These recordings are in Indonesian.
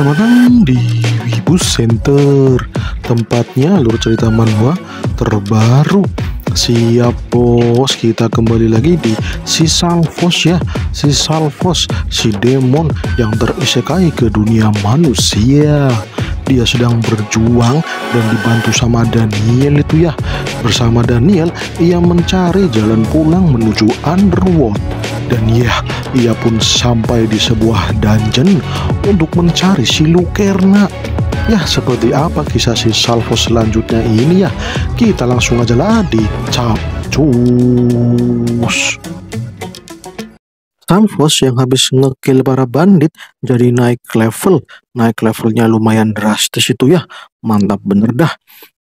Selamat datang di Wibu Center Tempatnya alur cerita manhwa terbaru Siap bos, kita kembali lagi di si Salvos ya Si Salvos, si demon yang terisekai ke dunia manusia dia sedang berjuang dan dibantu sama Daniel itu ya bersama Daniel ia mencari jalan pulang menuju Underworld dan ya ia pun sampai di sebuah dungeon untuk mencari si Lucerna. Ya seperti apa kisah si Salvo selanjutnya ini ya Kita langsung aja lah di Capcus Stanfos yang habis ngekill para bandit jadi naik level. Naik levelnya lumayan drastis itu ya. Mantap bener dah.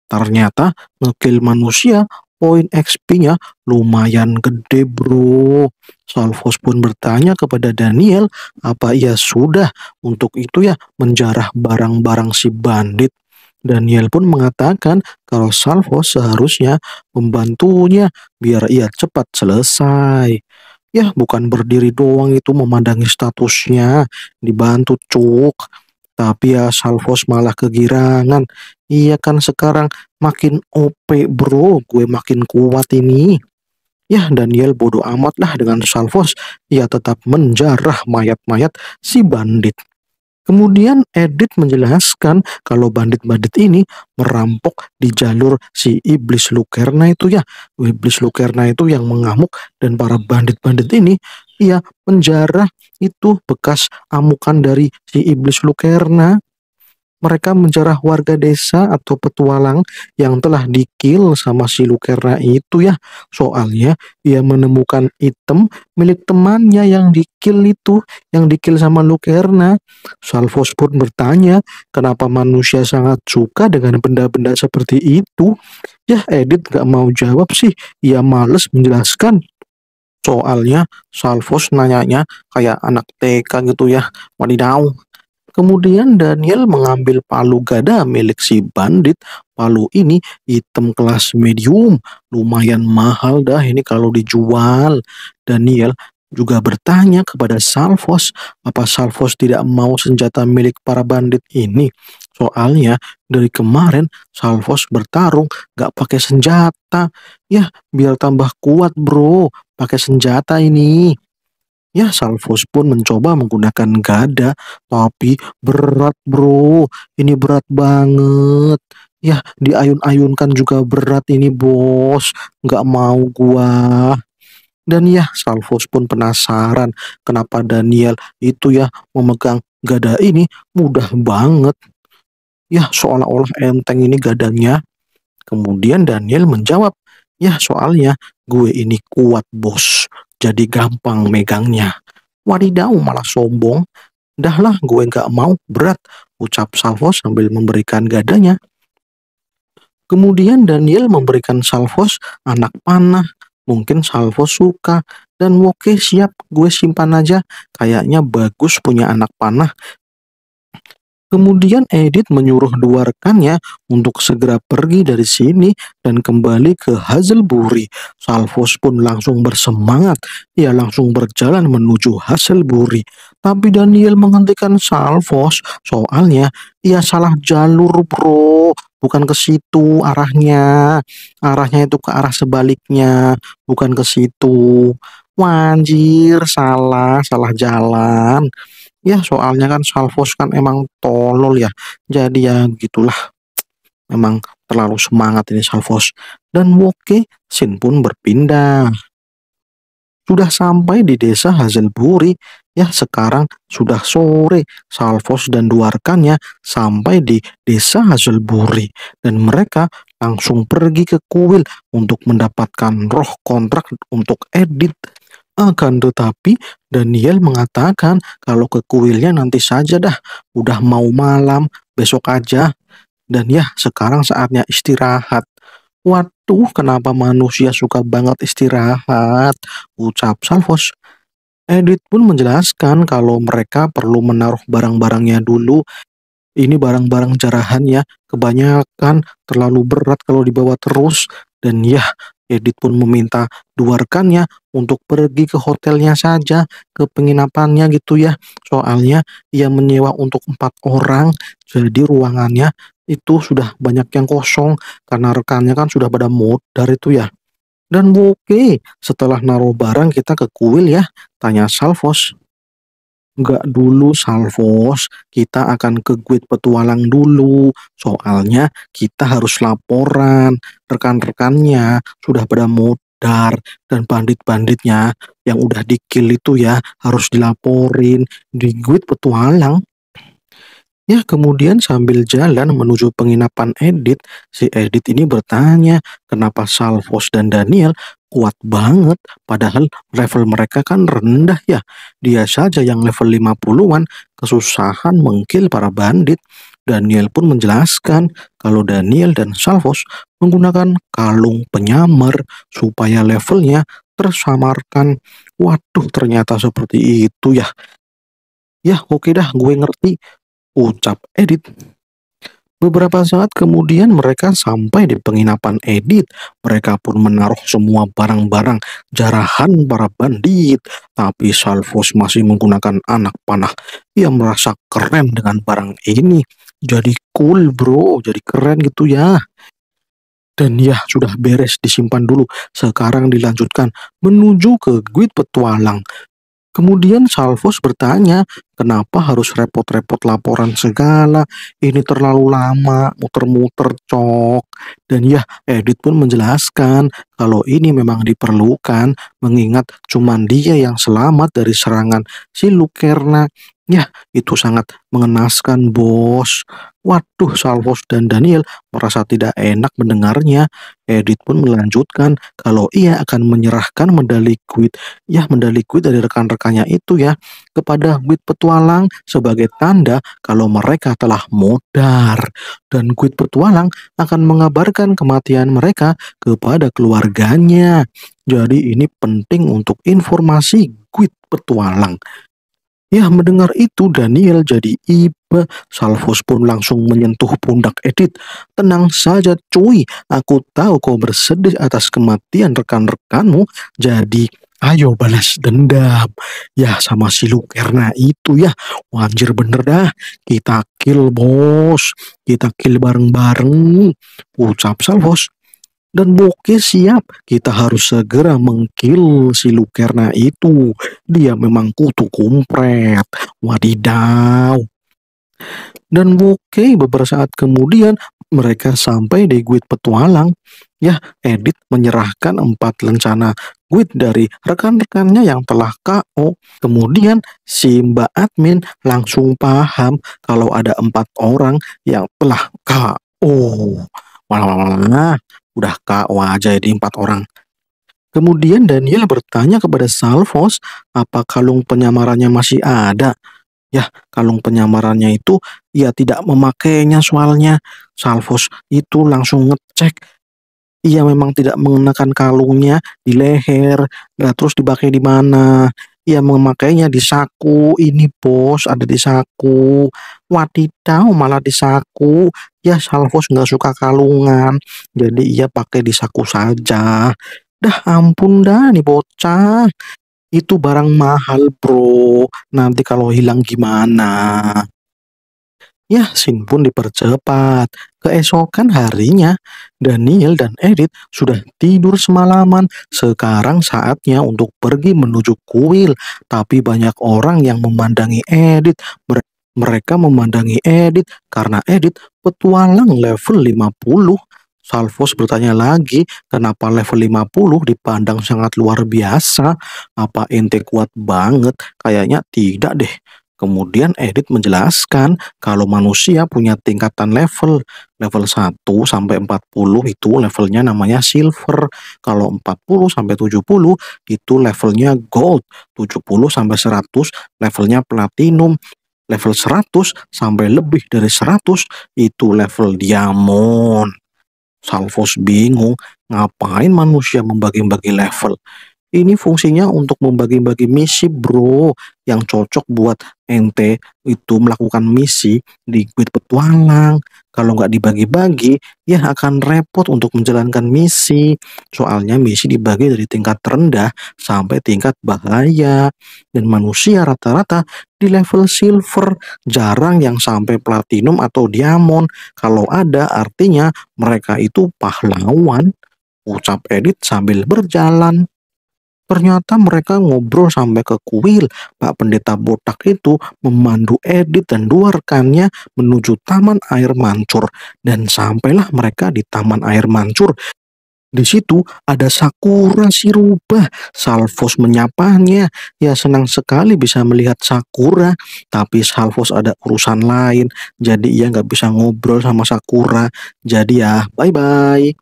Ternyata ngekill manusia poin XP-nya lumayan gede bro. Salvos pun bertanya kepada Daniel, apa ia sudah untuk itu ya menjarah barang-barang si bandit. Daniel pun mengatakan kalau Salvos seharusnya membantunya biar ia cepat selesai. Ya bukan berdiri doang itu memandangi statusnya dibantu cuk. Tapi ya Salvos malah kegirangan. Iya kan sekarang makin OP bro, gue makin kuat ini. Ya Daniel bodoh amat lah dengan Salvos, ia tetap menjarah mayat-mayat si bandit. Kemudian Edit menjelaskan kalau bandit-bandit ini merampok di jalur si iblis Lukerna itu ya. Iblis Lukerna itu yang mengamuk dan para bandit-bandit ini ya penjara itu bekas amukan dari si iblis Lukerna mereka menjarah warga desa atau petualang yang telah dikil sama si Lukerna itu ya. Soalnya ia menemukan item milik temannya yang dikil itu, yang dikil sama Lukerna. Salvos pun bertanya, kenapa manusia sangat suka dengan benda-benda seperti itu? Ya, Edit gak mau jawab sih, ia males menjelaskan. Soalnya Salvos nanyanya kayak anak TK gitu ya. Wadidaw, Kemudian Daniel mengambil palu gada milik si bandit. Palu ini hitam kelas medium, lumayan mahal dah ini kalau dijual. Daniel juga bertanya kepada Salvos, apa Salvos tidak mau senjata milik para bandit ini? Soalnya dari kemarin Salvos bertarung gak pakai senjata. Ya biar tambah kuat bro, pakai senjata ini. Ya, Salvos pun mencoba menggunakan gada, tapi berat bro, ini berat banget. Ya, diayun-ayunkan juga berat ini bos, nggak mau gua. Dan ya, Salvos pun penasaran kenapa Daniel itu ya memegang gada ini mudah banget. Ya, seolah-olah enteng ini gadanya. Kemudian Daniel menjawab, ya soalnya gue ini kuat bos, jadi gampang megangnya. Wadidau malah sombong. Dahlah gue gak mau, berat, ucap Salvo sambil memberikan gadanya. Kemudian Daniel memberikan Salvos anak panah. Mungkin Salvos suka dan oke siap gue simpan aja. Kayaknya bagus punya anak panah Kemudian Edith menyuruh dua rekannya untuk segera pergi dari sini dan kembali ke Hazelbury. Salvos pun langsung bersemangat. Ia langsung berjalan menuju Hazelbury. Tapi Daniel menghentikan Salvos soalnya ia salah jalur bro. Bukan ke situ arahnya. Arahnya itu ke arah sebaliknya. Bukan ke situ. Wanjir salah, salah jalan ya soalnya kan Salvos kan emang tolol ya jadi ya gitulah memang terlalu semangat ini Salvos dan Woke Sin pun berpindah sudah sampai di desa Hazelburi ya sekarang sudah sore Salvos dan dua sampai di desa Hazelburi dan mereka langsung pergi ke kuil untuk mendapatkan roh kontrak untuk edit akan tetapi Daniel mengatakan kalau ke kuilnya nanti saja dah, udah mau malam, besok aja. Dan ya, sekarang saatnya istirahat. Waduh, kenapa manusia suka banget istirahat? Ucap Salvos. Edith pun menjelaskan kalau mereka perlu menaruh barang-barangnya dulu. Ini barang-barang jarahan ya, kebanyakan terlalu berat kalau dibawa terus. Dan ya, Edit pun meminta dua rekannya untuk pergi ke hotelnya saja, ke penginapannya gitu ya. Soalnya ia menyewa untuk empat orang, jadi ruangannya itu sudah banyak yang kosong karena rekannya kan sudah pada mood dari itu ya. Dan oke, okay, setelah naruh barang kita ke kuil ya, tanya Salvos. Nggak dulu Salvos, kita akan ke Guild Petualang dulu. Soalnya kita harus laporan. Rekan-rekannya sudah pada mudar dan bandit-banditnya yang udah dikill itu ya harus dilaporin di Guild Petualang. Ya, kemudian sambil jalan menuju penginapan Edit, si Edit ini bertanya kenapa Salvos dan Daniel kuat banget padahal level mereka kan rendah ya dia saja yang level 50-an kesusahan mengkil para bandit Daniel pun menjelaskan kalau Daniel dan Salvos menggunakan kalung penyamar supaya levelnya tersamarkan waduh ternyata seperti itu ya ya oke dah gue ngerti ucap edit Beberapa saat kemudian mereka sampai di penginapan edit. Mereka pun menaruh semua barang-barang jarahan para bandit. Tapi Salvos masih menggunakan anak panah. Ia merasa keren dengan barang ini. Jadi cool bro, jadi keren gitu ya. Dan ya sudah beres disimpan dulu. Sekarang dilanjutkan menuju ke Guit Petualang. Kemudian Salvos bertanya, kenapa harus repot-repot laporan segala, ini terlalu lama, muter-muter cok. Dan ya, Edith pun menjelaskan kalau ini memang diperlukan mengingat cuman dia yang selamat dari serangan si Lukerna Ya, itu sangat mengenaskan, bos. Waduh, Salvos dan Daniel merasa tidak enak mendengarnya. Edith pun melanjutkan kalau ia akan menyerahkan medali kuit, ya medali kuit dari rekan-rekannya itu ya, kepada kuit Petualang sebagai tanda kalau mereka telah modar. Dan kuit Petualang akan mengabarkan kematian mereka kepada keluarganya. Jadi ini penting untuk informasi kuit Petualang. Ya mendengar itu Daniel jadi iba. Salvos pun langsung menyentuh pundak Edith. Tenang saja cuy, aku tahu kau bersedih atas kematian rekan-rekanmu. Jadi ayo balas dendam. Ya sama si Lukerna itu ya. Wajir bener dah, kita kill bos. Kita kill bareng-bareng. Ucap Salvos dan Boke siap. Kita harus segera mengkill si Lukerna itu. Dia memang kutu kumpret. Wadidaw. Dan Boke beberapa saat kemudian mereka sampai di Guit Petualang. Ya, Edit menyerahkan empat lencana Guit dari rekan-rekannya yang telah KO. Kemudian si Mbak Admin langsung paham kalau ada empat orang yang telah KO. wah. Udah kak, wajah jadi empat orang. Kemudian Daniel bertanya kepada Salvos, apa kalung penyamarannya masih ada? Ya, kalung penyamarannya itu ia tidak memakainya soalnya. Salvos itu langsung ngecek. Ia memang tidak mengenakan kalungnya di leher, nah, terus dipakai di mana. Ia memakainya di saku, ini bos ada di saku. Wadidaw malah di saku, Ya Salvos nggak suka kalungan, jadi ia pakai di saku saja. Dah ampun dah nih bocah. Itu barang mahal bro, nanti kalau hilang gimana? Ya, Sin pun dipercepat. Keesokan harinya, Daniel dan Edith sudah tidur semalaman. Sekarang saatnya untuk pergi menuju kuil, tapi banyak orang yang memandangi Edith. ber mereka memandangi Edit karena Edit petualang level 50. Salvos bertanya lagi, kenapa level 50 dipandang sangat luar biasa? Apa ente kuat banget? Kayaknya tidak deh. Kemudian Edit menjelaskan kalau manusia punya tingkatan level. Level 1 sampai 40 itu levelnya namanya silver. Kalau 40 sampai 70 itu levelnya gold. 70 sampai 100 levelnya platinum level 100 sampai lebih dari 100 itu level diamond. Salvos bingung, ngapain manusia membagi-bagi level? Ini fungsinya untuk membagi-bagi misi, bro, yang cocok buat ente itu melakukan misi di guide petualang. Kalau nggak dibagi-bagi, ya akan repot untuk menjalankan misi. Soalnya misi dibagi dari tingkat terendah sampai tingkat bahaya. Dan manusia rata-rata di level silver, jarang yang sampai platinum atau diamond. Kalau ada, artinya mereka itu pahlawan. Ucap edit sambil berjalan. Ternyata mereka ngobrol sampai ke kuil. Pak Pendeta Botak itu memandu Edith dan dua rekannya menuju Taman Air Mancur. Dan sampailah mereka di Taman Air Mancur. Di situ ada Sakura si rubah. Salvos menyapanya. Ya senang sekali bisa melihat Sakura. Tapi Salvos ada urusan lain. Jadi ia nggak bisa ngobrol sama Sakura. Jadi ya bye-bye.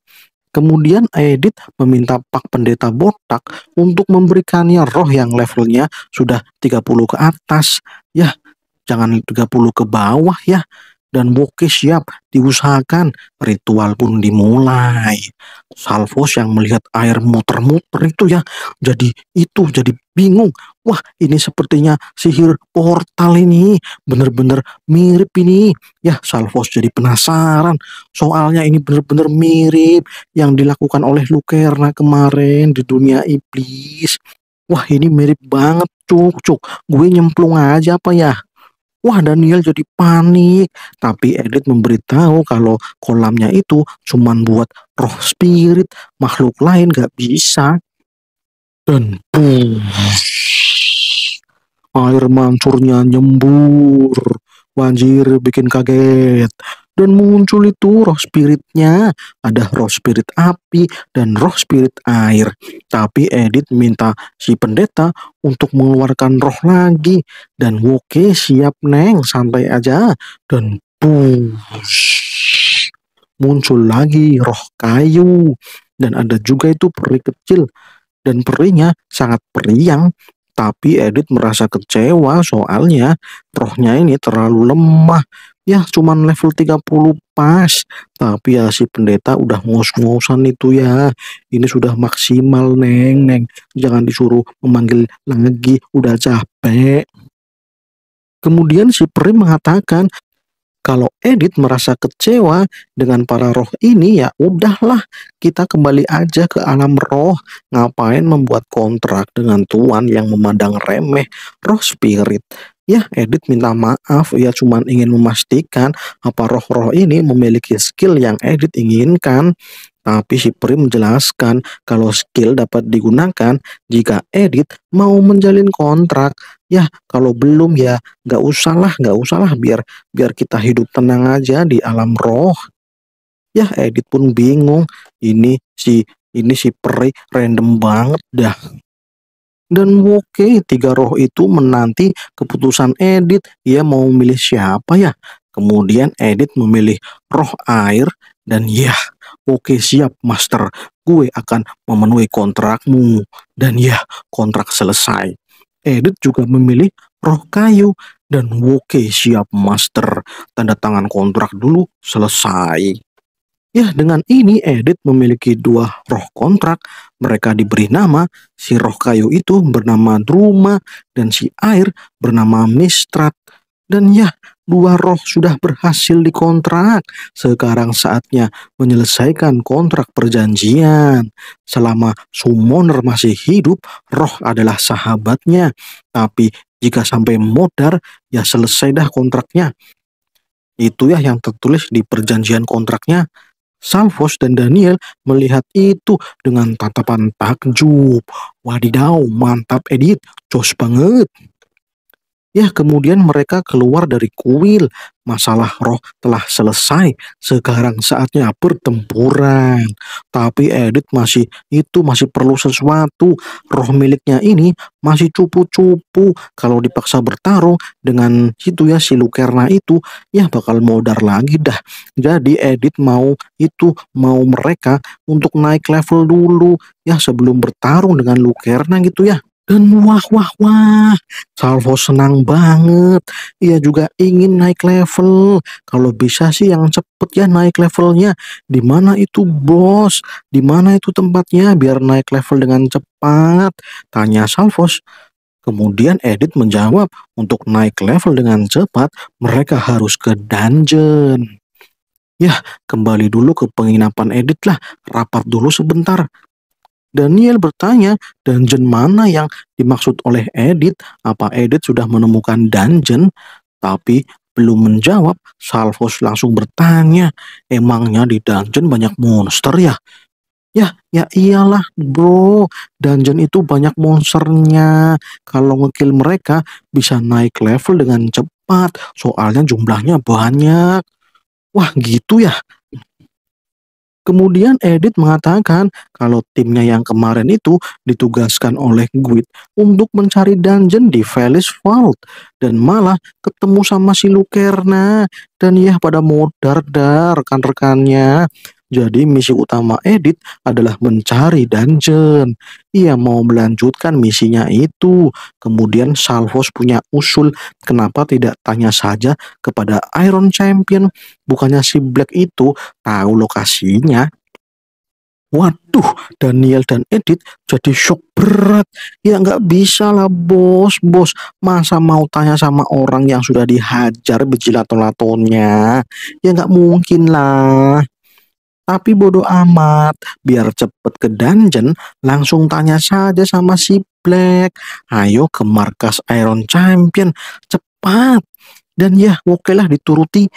Kemudian Edith meminta Pak Pendeta Botak untuk memberikannya roh yang levelnya sudah 30 ke atas. Ya, jangan 30 ke bawah ya. Dan Boke siap diusahakan, ritual pun dimulai. Salvos yang melihat air muter-muter itu ya, jadi itu jadi bingung. Wah, ini sepertinya sihir portal ini. Bener-bener mirip ini. Ya, Salvos jadi penasaran. Soalnya ini bener-bener mirip yang dilakukan oleh Lucerna kemarin di dunia iblis. Wah, ini mirip banget, Cuk. Cuk, gue nyemplung aja apa ya? Wah Daniel jadi panik, tapi Edith memberitahu kalau kolamnya itu cuman buat roh spirit, makhluk lain gak bisa. Dan boom. Air mancurnya nyembur, banjir bikin kaget. Dan muncul itu roh spiritnya, ada roh spirit api dan roh spirit air. Tapi Edit minta si pendeta untuk mengeluarkan roh lagi. Dan oke siap neng, santai aja. Dan bus, muncul lagi roh kayu. Dan ada juga itu peri kecil dan perinya sangat periang tapi Edith merasa kecewa soalnya rohnya ini terlalu lemah. Ya cuman level 30 pas. Tapi ya si pendeta udah ngos-ngosan itu ya. Ini sudah maksimal neng neng. Jangan disuruh memanggil lagi udah capek. Kemudian si peri mengatakan kalau Edit merasa kecewa dengan para roh ini ya udahlah kita kembali aja ke alam roh. Ngapain membuat kontrak dengan tuan yang memandang remeh roh spirit? Ya, Edit minta maaf, ya cuman ingin memastikan apa roh-roh ini memiliki skill yang Edit inginkan. Tapi si Pri menjelaskan kalau skill dapat digunakan jika edit mau menjalin kontrak. Ya, kalau belum ya nggak usahlah, nggak usahlah biar biar kita hidup tenang aja di alam roh. Ya, edit pun bingung. Ini si ini si Peri random banget dah. Dan oke, okay, tiga roh itu menanti keputusan Edit. Ia mau milih siapa ya? Kemudian Edit memilih roh air dan ya, yeah, oke okay, siap master, gue akan memenuhi kontrakmu. Dan ya, yeah, kontrak selesai. Edit juga memilih roh kayu dan oke okay, siap master, tanda tangan kontrak dulu selesai. Ya, dengan ini Edit memiliki dua roh kontrak. Mereka diberi nama, si roh kayu itu bernama Druma dan si air bernama Mistrat. Dan ya, dua roh sudah berhasil dikontrak. Sekarang saatnya menyelesaikan kontrak perjanjian. Selama Summoner masih hidup, roh adalah sahabatnya. Tapi jika sampai modar, ya selesai dah kontraknya. Itu ya yang tertulis di perjanjian kontraknya. Salvos dan Daniel melihat itu dengan tatapan takjub. Wadidaw, mantap edit, jos banget. Ya, kemudian mereka keluar dari kuil. Masalah roh telah selesai. Sekarang saatnya pertempuran. Tapi Edith masih itu masih perlu sesuatu. Roh miliknya ini masih cupu-cupu. Kalau dipaksa bertarung dengan itu ya si Lukerna itu, ya bakal modar lagi dah. Jadi Edith mau itu mau mereka untuk naik level dulu ya sebelum bertarung dengan Lukerna gitu ya. Dan wah wah wah, Salvo senang banget. Ia juga ingin naik level. Kalau bisa sih yang cepet ya naik levelnya. Di mana itu bos? Di mana itu tempatnya? Biar naik level dengan cepat. Tanya Salvo. Kemudian Edit menjawab, untuk naik level dengan cepat, mereka harus ke dungeon. Yah, kembali dulu ke penginapan Edit lah, rapat dulu sebentar. Daniel bertanya, dungeon mana yang dimaksud oleh Edith? Apa Edith sudah menemukan dungeon? Tapi belum menjawab, Salvos langsung bertanya, emangnya di dungeon banyak monster ya? Ya, ya iyalah bro, dungeon itu banyak monsternya. Kalau ngekill mereka bisa naik level dengan cepat, soalnya jumlahnya banyak. Wah gitu ya, Kemudian Edith mengatakan kalau timnya yang kemarin itu ditugaskan oleh Guid untuk mencari dungeon di Felis Vault dan malah ketemu sama si Lucerna dan ya pada modar dar rekan-rekannya. Jadi misi utama Edit adalah mencari dungeon. Ia mau melanjutkan misinya itu. Kemudian Salvos punya usul kenapa tidak tanya saja kepada Iron Champion. Bukannya si Black itu tahu lokasinya. Waduh, Daniel dan Edith jadi shock berat. Ya nggak bisa lah bos, bos. Masa mau tanya sama orang yang sudah dihajar tonatonya? Ya nggak mungkin lah. Tapi bodoh amat, biar cepet ke dungeon, langsung tanya saja sama si Black. Ayo ke markas Iron Champion, cepat. Dan ya, oke lah dituruti.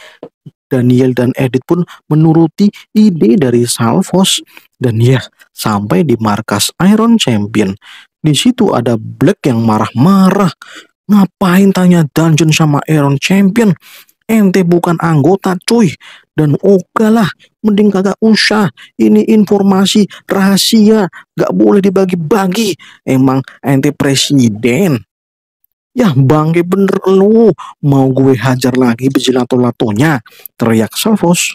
Daniel dan Edith pun menuruti ide dari Salvos. Dan ya, sampai di markas Iron Champion. Di situ ada Black yang marah-marah. Ngapain tanya dungeon sama Iron Champion? ente bukan anggota cuy dan ogalah lah mending kagak usah ini informasi rahasia gak boleh dibagi-bagi emang ente presiden Ya bangke bener lu Mau gue hajar lagi bejilato-latonya Teriak Salvos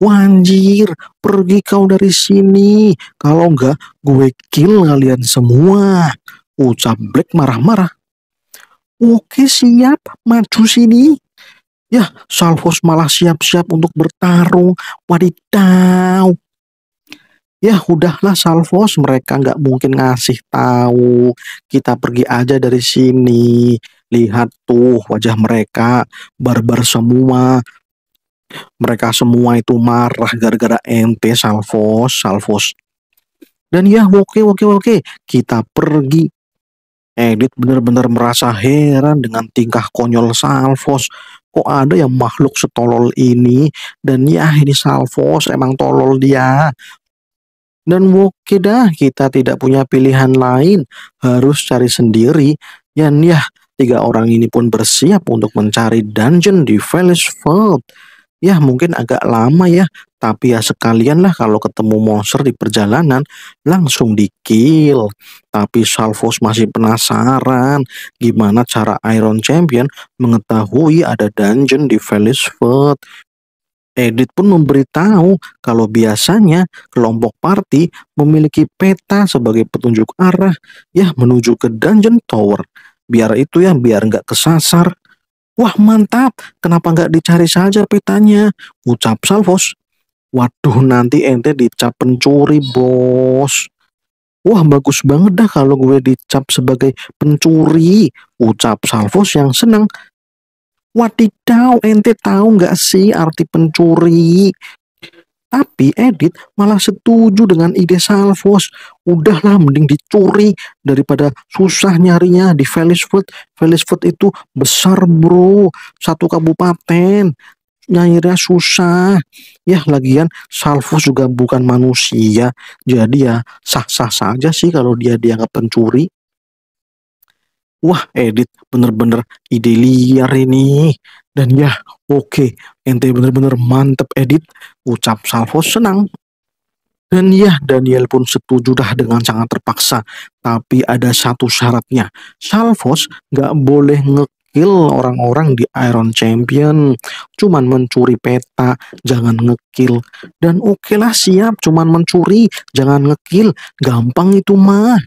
Wanjir pergi kau dari sini Kalau enggak gue kill kalian semua Ucap Black marah-marah Oke siap maju sini Ya, Salvos malah siap-siap untuk bertarung. Wadidaw. Ya udahlah Salvos, mereka nggak mungkin ngasih tahu. Kita pergi aja dari sini. Lihat tuh wajah mereka, barbar semua. Mereka semua itu marah gara-gara ente Salvos, Salvos. Dan ya oke oke oke, kita pergi Edit benar-benar merasa heran dengan tingkah konyol Salvos kok ada yang makhluk setolol ini dan ya ini Salvos emang tolol dia dan oke dah kita tidak punya pilihan lain harus cari sendiri dan ya tiga orang ini pun bersiap untuk mencari dungeon di Valley's ya mungkin agak lama ya tapi ya sekalian lah kalau ketemu monster di perjalanan langsung di kill. Tapi Salvos masih penasaran gimana cara Iron Champion mengetahui ada dungeon di Felisford. Edit pun memberitahu kalau biasanya kelompok party memiliki peta sebagai petunjuk arah ya menuju ke dungeon tower. Biar itu ya, biar nggak kesasar. Wah mantap, kenapa nggak dicari saja petanya? Ucap Salvos. Waduh nanti ente dicap pencuri bos. Wah bagus banget dah kalau gue dicap sebagai pencuri. Ucap Salvos yang senang. Wadidaw ente tahu gak sih arti pencuri? Tapi Edit malah setuju dengan ide Salvos. Udahlah mending dicuri daripada susah nyarinya di Felisford. Felisford itu besar bro, satu kabupaten nyairnya susah ya lagian Salvo juga bukan manusia jadi ya sah-sah saja sih kalau dia dianggap pencuri wah edit bener-bener ide liar ini dan ya oke okay, ente bener-bener mantep edit ucap Salvo senang dan ya, Daniel pun setuju dah dengan sangat terpaksa. Tapi ada satu syaratnya. Salvos nggak boleh nge ngekill orang-orang di Iron Champion, cuman mencuri peta, jangan ngekill. Dan oke okay lah siap, cuman mencuri, jangan ngekill, gampang itu mah.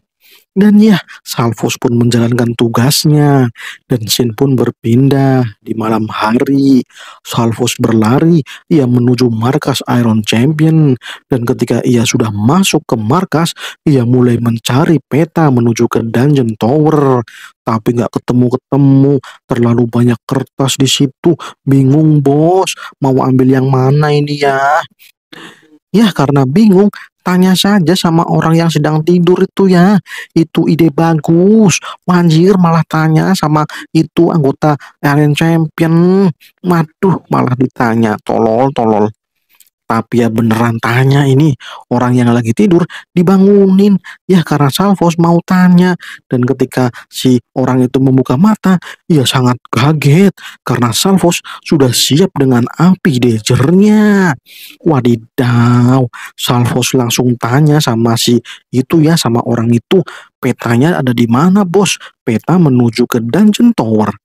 Dan ya, Salvos pun menjalankan tugasnya, dan Sin pun berpindah di malam hari. Salvos berlari, ia menuju markas Iron Champion, dan ketika ia sudah masuk ke markas, ia mulai mencari peta menuju ke Dungeon Tower. Tapi nggak ketemu-ketemu, terlalu banyak kertas di situ, bingung bos, mau ambil yang mana ini ya? Ya karena bingung, Tanya saja sama orang yang sedang tidur itu ya. Itu ide bagus. Manjir malah tanya sama itu anggota Alien Champion. Waduh malah ditanya. Tolol, tolol. Tapi ya beneran tanya ini orang yang lagi tidur dibangunin ya karena Salvos mau tanya dan ketika si orang itu membuka mata ia ya sangat kaget karena Salvos sudah siap dengan api dejernya. Wadidaw, Salvos langsung tanya sama si itu ya sama orang itu petanya ada di mana bos? Peta menuju ke dungeon tower.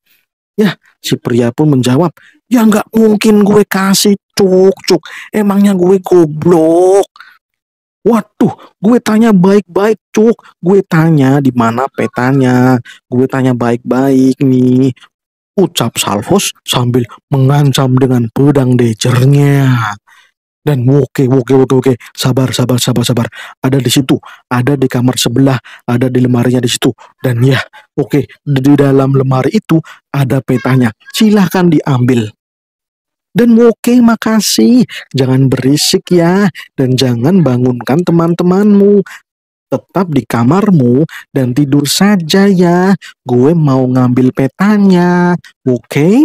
Ya, si pria pun menjawab, ya nggak mungkin gue kasih cuk cuk, emangnya gue goblok. Waduh, gue tanya baik-baik cuk, gue tanya di mana petanya, gue tanya baik-baik nih. Ucap Salvos sambil mengancam dengan pedang dejernya dan oke oke oke oke sabar sabar sabar sabar ada di situ ada di kamar sebelah ada di lemarinya di situ dan ya oke okay, di dalam lemari itu ada petanya silahkan diambil dan oke makasih jangan berisik ya dan jangan bangunkan teman-temanmu tetap di kamarmu dan tidur saja ya gue mau ngambil petanya oke okay?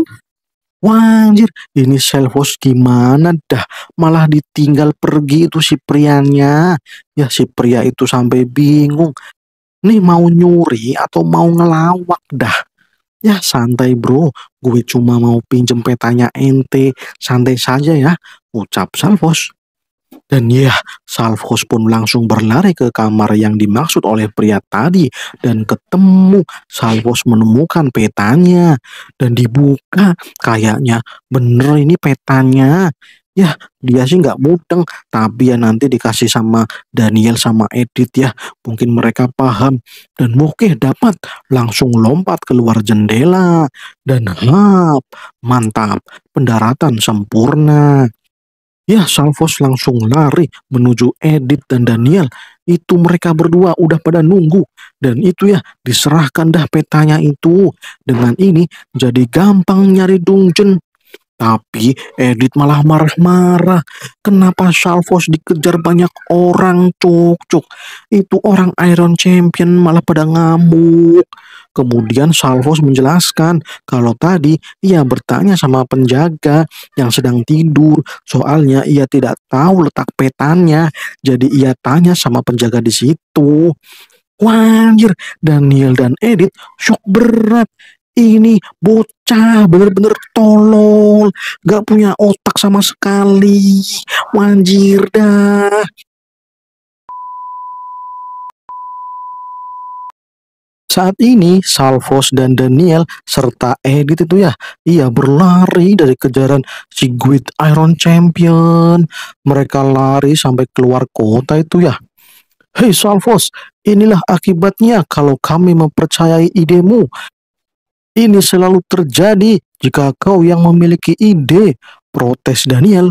Wanjir, ini ini Selfos gimana dah? Malah ditinggal pergi itu si prianya. Ya si pria itu sampai bingung. Nih mau nyuri atau mau ngelawak dah. Ya santai bro, gue cuma mau pinjem petanya ente. Santai saja ya, ucap Selfos. Dan ya, Salvos pun langsung berlari ke kamar yang dimaksud oleh pria tadi dan ketemu Salvos menemukan petanya dan dibuka kayaknya bener ini petanya. Ya, dia sih nggak mudeng, tapi ya nanti dikasih sama Daniel sama Edit ya. Mungkin mereka paham dan mungkin dapat langsung lompat keluar jendela dan hap, mantap, pendaratan sempurna. Ya, Salvos langsung lari menuju Edith dan Daniel. Itu mereka berdua udah pada nunggu. Dan itu ya, diserahkan dah petanya itu. Dengan ini, jadi gampang nyari dungeon tapi Edith malah marah-marah. Kenapa Salvos dikejar banyak orang, Cuk-Cuk? Itu orang Iron Champion malah pada ngamuk. Kemudian Salvos menjelaskan kalau tadi ia bertanya sama penjaga yang sedang tidur. Soalnya ia tidak tahu letak petanya. Jadi ia tanya sama penjaga di situ. Wajir, Daniel dan Edith shock berat ini bocah bener-bener tolol gak punya otak sama sekali manjir dah Saat ini Salvos dan Daniel serta Edit itu ya, ia berlari dari kejaran si Great Iron Champion. Mereka lari sampai keluar kota itu ya. Hei Salvos, inilah akibatnya kalau kami mempercayai idemu. Ini selalu terjadi jika kau yang memiliki ide, protes Daniel.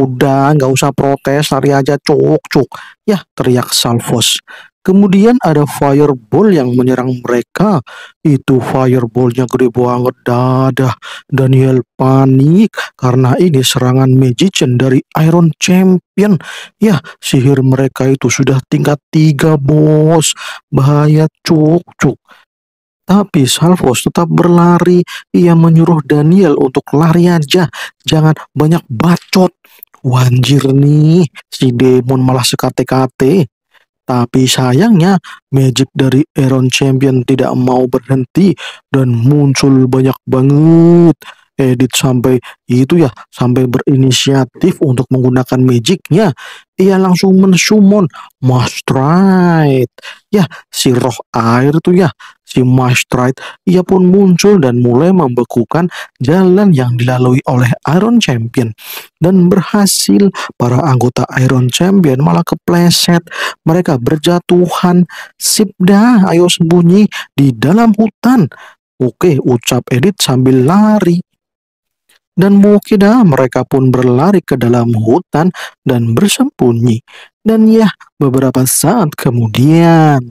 Udah, nggak usah protes, lari aja cuk-cuk. Ya, teriak Salvos. Kemudian ada fireball yang menyerang mereka. Itu fireballnya gede banget dadah. Daniel panik karena ini serangan magician dari Iron Champion. Ya, sihir mereka itu sudah tingkat tiga, bos. Bahaya cuk-cuk. Tapi Salvos tetap berlari. Ia menyuruh Daniel untuk lari aja. Jangan banyak bacot. Wanjir nih, si Demon malah sekate-kate. Tapi sayangnya, magic dari Aaron Champion tidak mau berhenti dan muncul banyak banget edit sampai itu ya sampai berinisiatif untuk menggunakan magicnya ia langsung mensummon Mastrite ya si roh air tuh ya si Mastrite ia pun muncul dan mulai membekukan jalan yang dilalui oleh Iron Champion dan berhasil para anggota Iron Champion malah kepleset mereka berjatuhan sip dah ayo sembunyi di dalam hutan Oke, ucap Edit sambil lari dan Mukida mereka pun berlari ke dalam hutan dan bersembunyi. Dan ya, beberapa saat kemudian,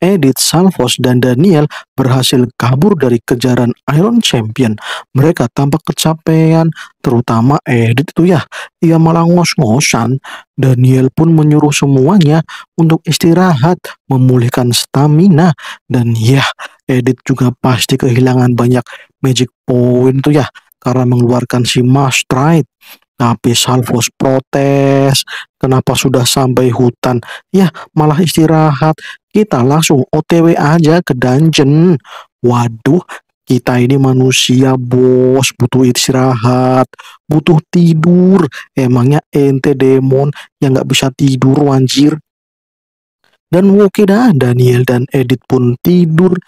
Edith Salvos dan Daniel berhasil kabur dari kejaran Iron Champion. Mereka tampak kecapean, terutama Edith itu ya. Ia malah ngos-ngosan. Daniel pun menyuruh semuanya untuk istirahat, memulihkan stamina. Dan ya, Edith juga pasti kehilangan banyak magic point tuh ya karena mengeluarkan si Maastricht. Tapi Salvos protes, kenapa sudah sampai hutan? Ya, malah istirahat. Kita langsung OTW aja ke dungeon. Waduh, kita ini manusia bos, butuh istirahat, butuh tidur. Emangnya ente demon yang gak bisa tidur wanjir? Dan Wokida, Daniel, dan Edit pun tidur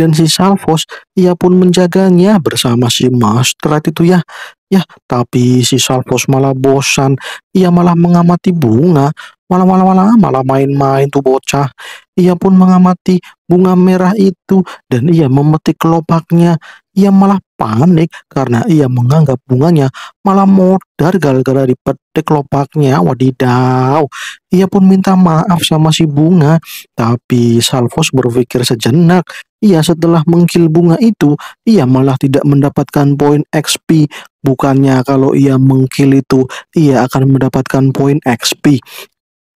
dan si Salvos, ia pun menjaganya bersama si Mastrat itu ya. Ya, tapi si Salvos malah bosan, ia malah mengamati bunga, malah malah malah malah main-main tuh bocah. Ia pun mengamati bunga merah itu dan ia memetik kelopaknya ia malah panik karena ia menganggap bunganya malah modar gara-gara dipetik lopaknya Wadidaw, ia pun minta maaf sama si bunga. Tapi Salvos berpikir sejenak, ia setelah mengkil bunga itu, ia malah tidak mendapatkan poin XP. Bukannya kalau ia mengkil itu, ia akan mendapatkan poin XP.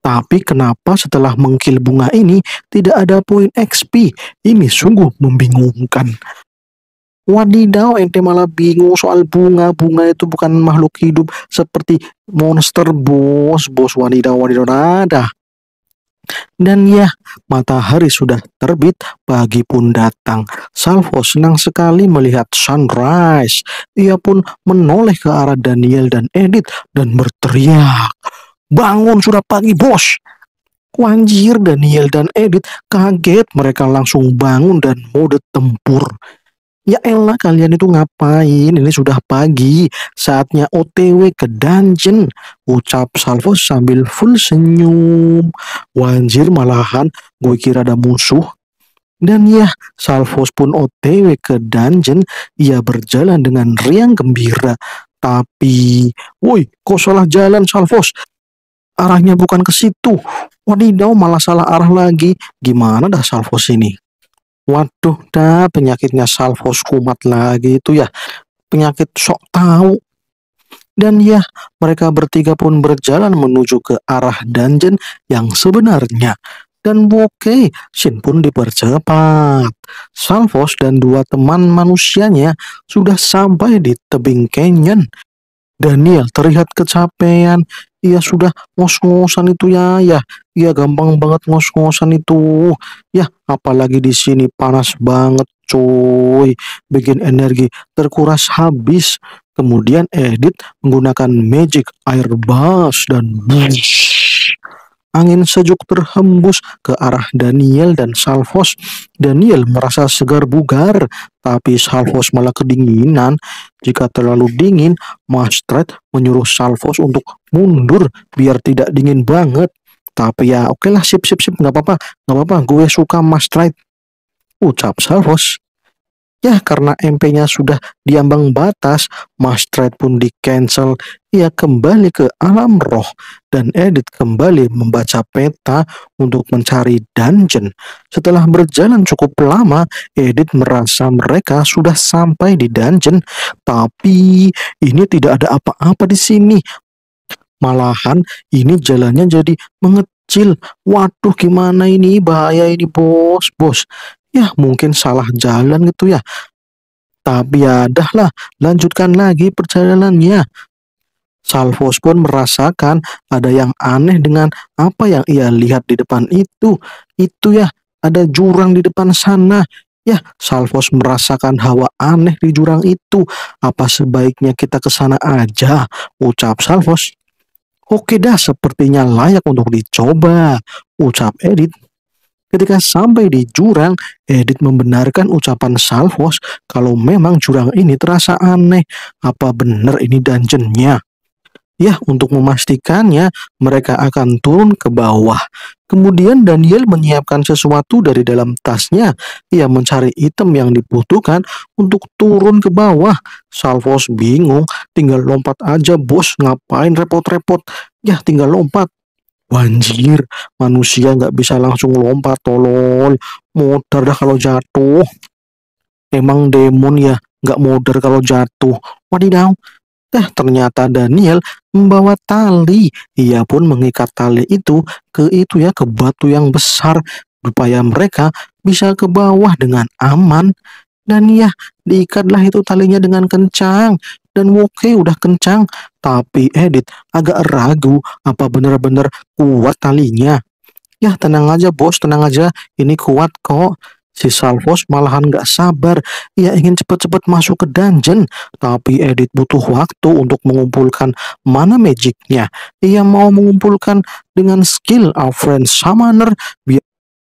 Tapi kenapa setelah mengkil bunga ini tidak ada poin XP? Ini sungguh membingungkan. Wadidaw, ente malah bingung soal bunga. Bunga itu bukan makhluk hidup seperti monster bos. Bos wadidaw, wadidaw, nada. Dan ya, matahari sudah terbit, pagi pun datang. Salvo senang sekali melihat sunrise. Ia pun menoleh ke arah Daniel dan Edith dan berteriak. Bangun sudah pagi bos! Wanjir Daniel dan Edith kaget mereka langsung bangun dan mode tempur. Ya elah kalian itu ngapain? Ini sudah pagi, saatnya OTW ke dungeon. Ucap Salvo sambil full senyum. Wanjir malahan, gue kira ada musuh. Dan ya, Salvos pun OTW ke dungeon. Ia berjalan dengan riang gembira. Tapi, woi, kok salah jalan Salvos? Arahnya bukan ke situ. Wadidaw, malah salah arah lagi. Gimana dah Salvos ini? Waduh dah penyakitnya Salvos kumat lagi itu ya. Penyakit sok tahu. Dan ya, mereka bertiga pun berjalan menuju ke arah dungeon yang sebenarnya. Dan okay, Shin pun dipercepat. Salvos dan dua teman manusianya sudah sampai di tebing canyon. Daniel terlihat kecapean Iya sudah ngos-ngosan itu ya, ya. Iya gampang banget ngos-ngosan itu. Ya, apalagi di sini panas banget, cuy. Bikin energi terkuras habis. Kemudian edit menggunakan magic air dan bus Angin sejuk terhembus ke arah Daniel dan Salvos. Daniel merasa segar bugar, tapi Salvos malah kedinginan. Jika terlalu dingin, Mastret menyuruh Salvos untuk mundur biar tidak dingin banget. Tapi ya oke lah, sip sip sip, nggak apa-apa, nggak apa-apa, gue suka Mastret. Ucap Salvos. Ya karena MP-nya sudah diambang batas, mas trade pun di cancel. Ia kembali ke alam roh dan Edith kembali membaca peta untuk mencari dungeon. Setelah berjalan cukup lama, Edith merasa mereka sudah sampai di dungeon, tapi ini tidak ada apa-apa di sini. Malahan ini jalannya jadi mengecil. Waduh gimana ini bahaya ini bos bos. Ya mungkin salah jalan gitu ya. Tapi ya dahlah, lanjutkan lagi perjalanannya. Salvos pun merasakan ada yang aneh dengan apa yang ia lihat di depan itu. Itu ya, ada jurang di depan sana. Ya, Salvos merasakan hawa aneh di jurang itu. Apa sebaiknya kita ke sana aja? Ucap Salvos. Oke dah, sepertinya layak untuk dicoba. Ucap Edith. Ketika sampai di jurang, Edith membenarkan ucapan Salvos kalau memang jurang ini terasa aneh. Apa benar ini dungeonnya? Ya, untuk memastikannya, mereka akan turun ke bawah. Kemudian Daniel menyiapkan sesuatu dari dalam tasnya. Ia mencari item yang dibutuhkan untuk turun ke bawah. Salvos bingung, tinggal lompat aja bos, ngapain repot-repot. Ya, tinggal lompat banjir manusia nggak bisa langsung lompat, tolol. Modar dah kalau jatuh. Emang demon ya, nggak modar kalau jatuh. Wadidaw. Nah, ternyata Daniel membawa tali. Ia pun mengikat tali itu ke itu ya, ke batu yang besar. Supaya mereka bisa ke bawah dengan aman. Dan ya, diikatlah itu talinya dengan kencang. Dan okay, udah kencang, tapi Edit agak ragu apa benar-benar kuat talinya. Ya tenang aja bos, tenang aja, ini kuat kok. Si Salvos malahan gak sabar, ia ingin cepat-cepat masuk ke dungeon, tapi Edit butuh waktu untuk mengumpulkan mana magicnya. Ia mau mengumpulkan dengan skill Alfred Summoner biar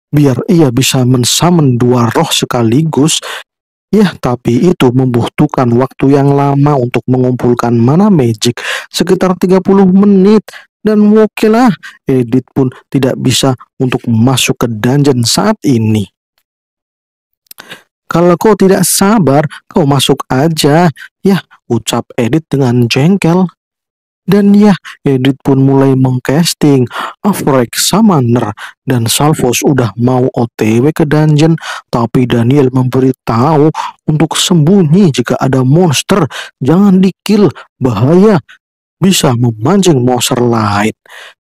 biar ia bisa mensamen dua roh sekaligus Ya, tapi itu membutuhkan waktu yang lama untuk mengumpulkan mana magic, sekitar 30 menit. Dan oke lah, edit pun tidak bisa untuk masuk ke dungeon saat ini. Kalau kau tidak sabar, kau masuk aja. Ya, ucap Edit dengan jengkel. Dan ya, Yedid pun mulai mengcasting Afrek, Samander, dan Salvos udah mau otw ke dungeon, tapi Daniel memberitahu untuk sembunyi jika ada monster, jangan dikill, bahaya, bisa memancing monster lain.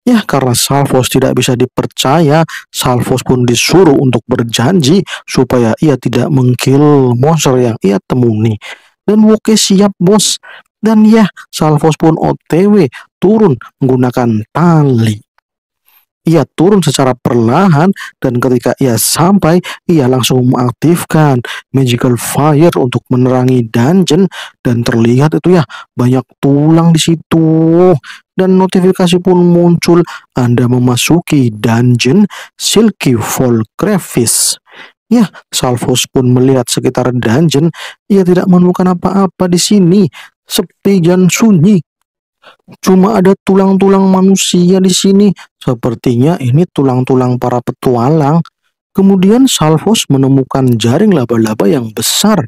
Ya karena Salvos tidak bisa dipercaya, Salvos pun disuruh untuk berjanji supaya ia tidak mengkill monster yang ia temui. Dan Woke siap bos, dan ya, Salvos pun OTW turun menggunakan tali. Ia turun secara perlahan dan ketika ia sampai, ia langsung mengaktifkan magical fire untuk menerangi dungeon dan terlihat itu ya banyak tulang di situ. Dan notifikasi pun muncul Anda memasuki dungeon Silky Fall Crevice. Ya, Salvos pun melihat sekitar dungeon. Ia tidak menemukan apa-apa di sini sepi dan sunyi. Cuma ada tulang-tulang manusia di sini. Sepertinya ini tulang-tulang para petualang. Kemudian Salvos menemukan jaring laba-laba yang besar.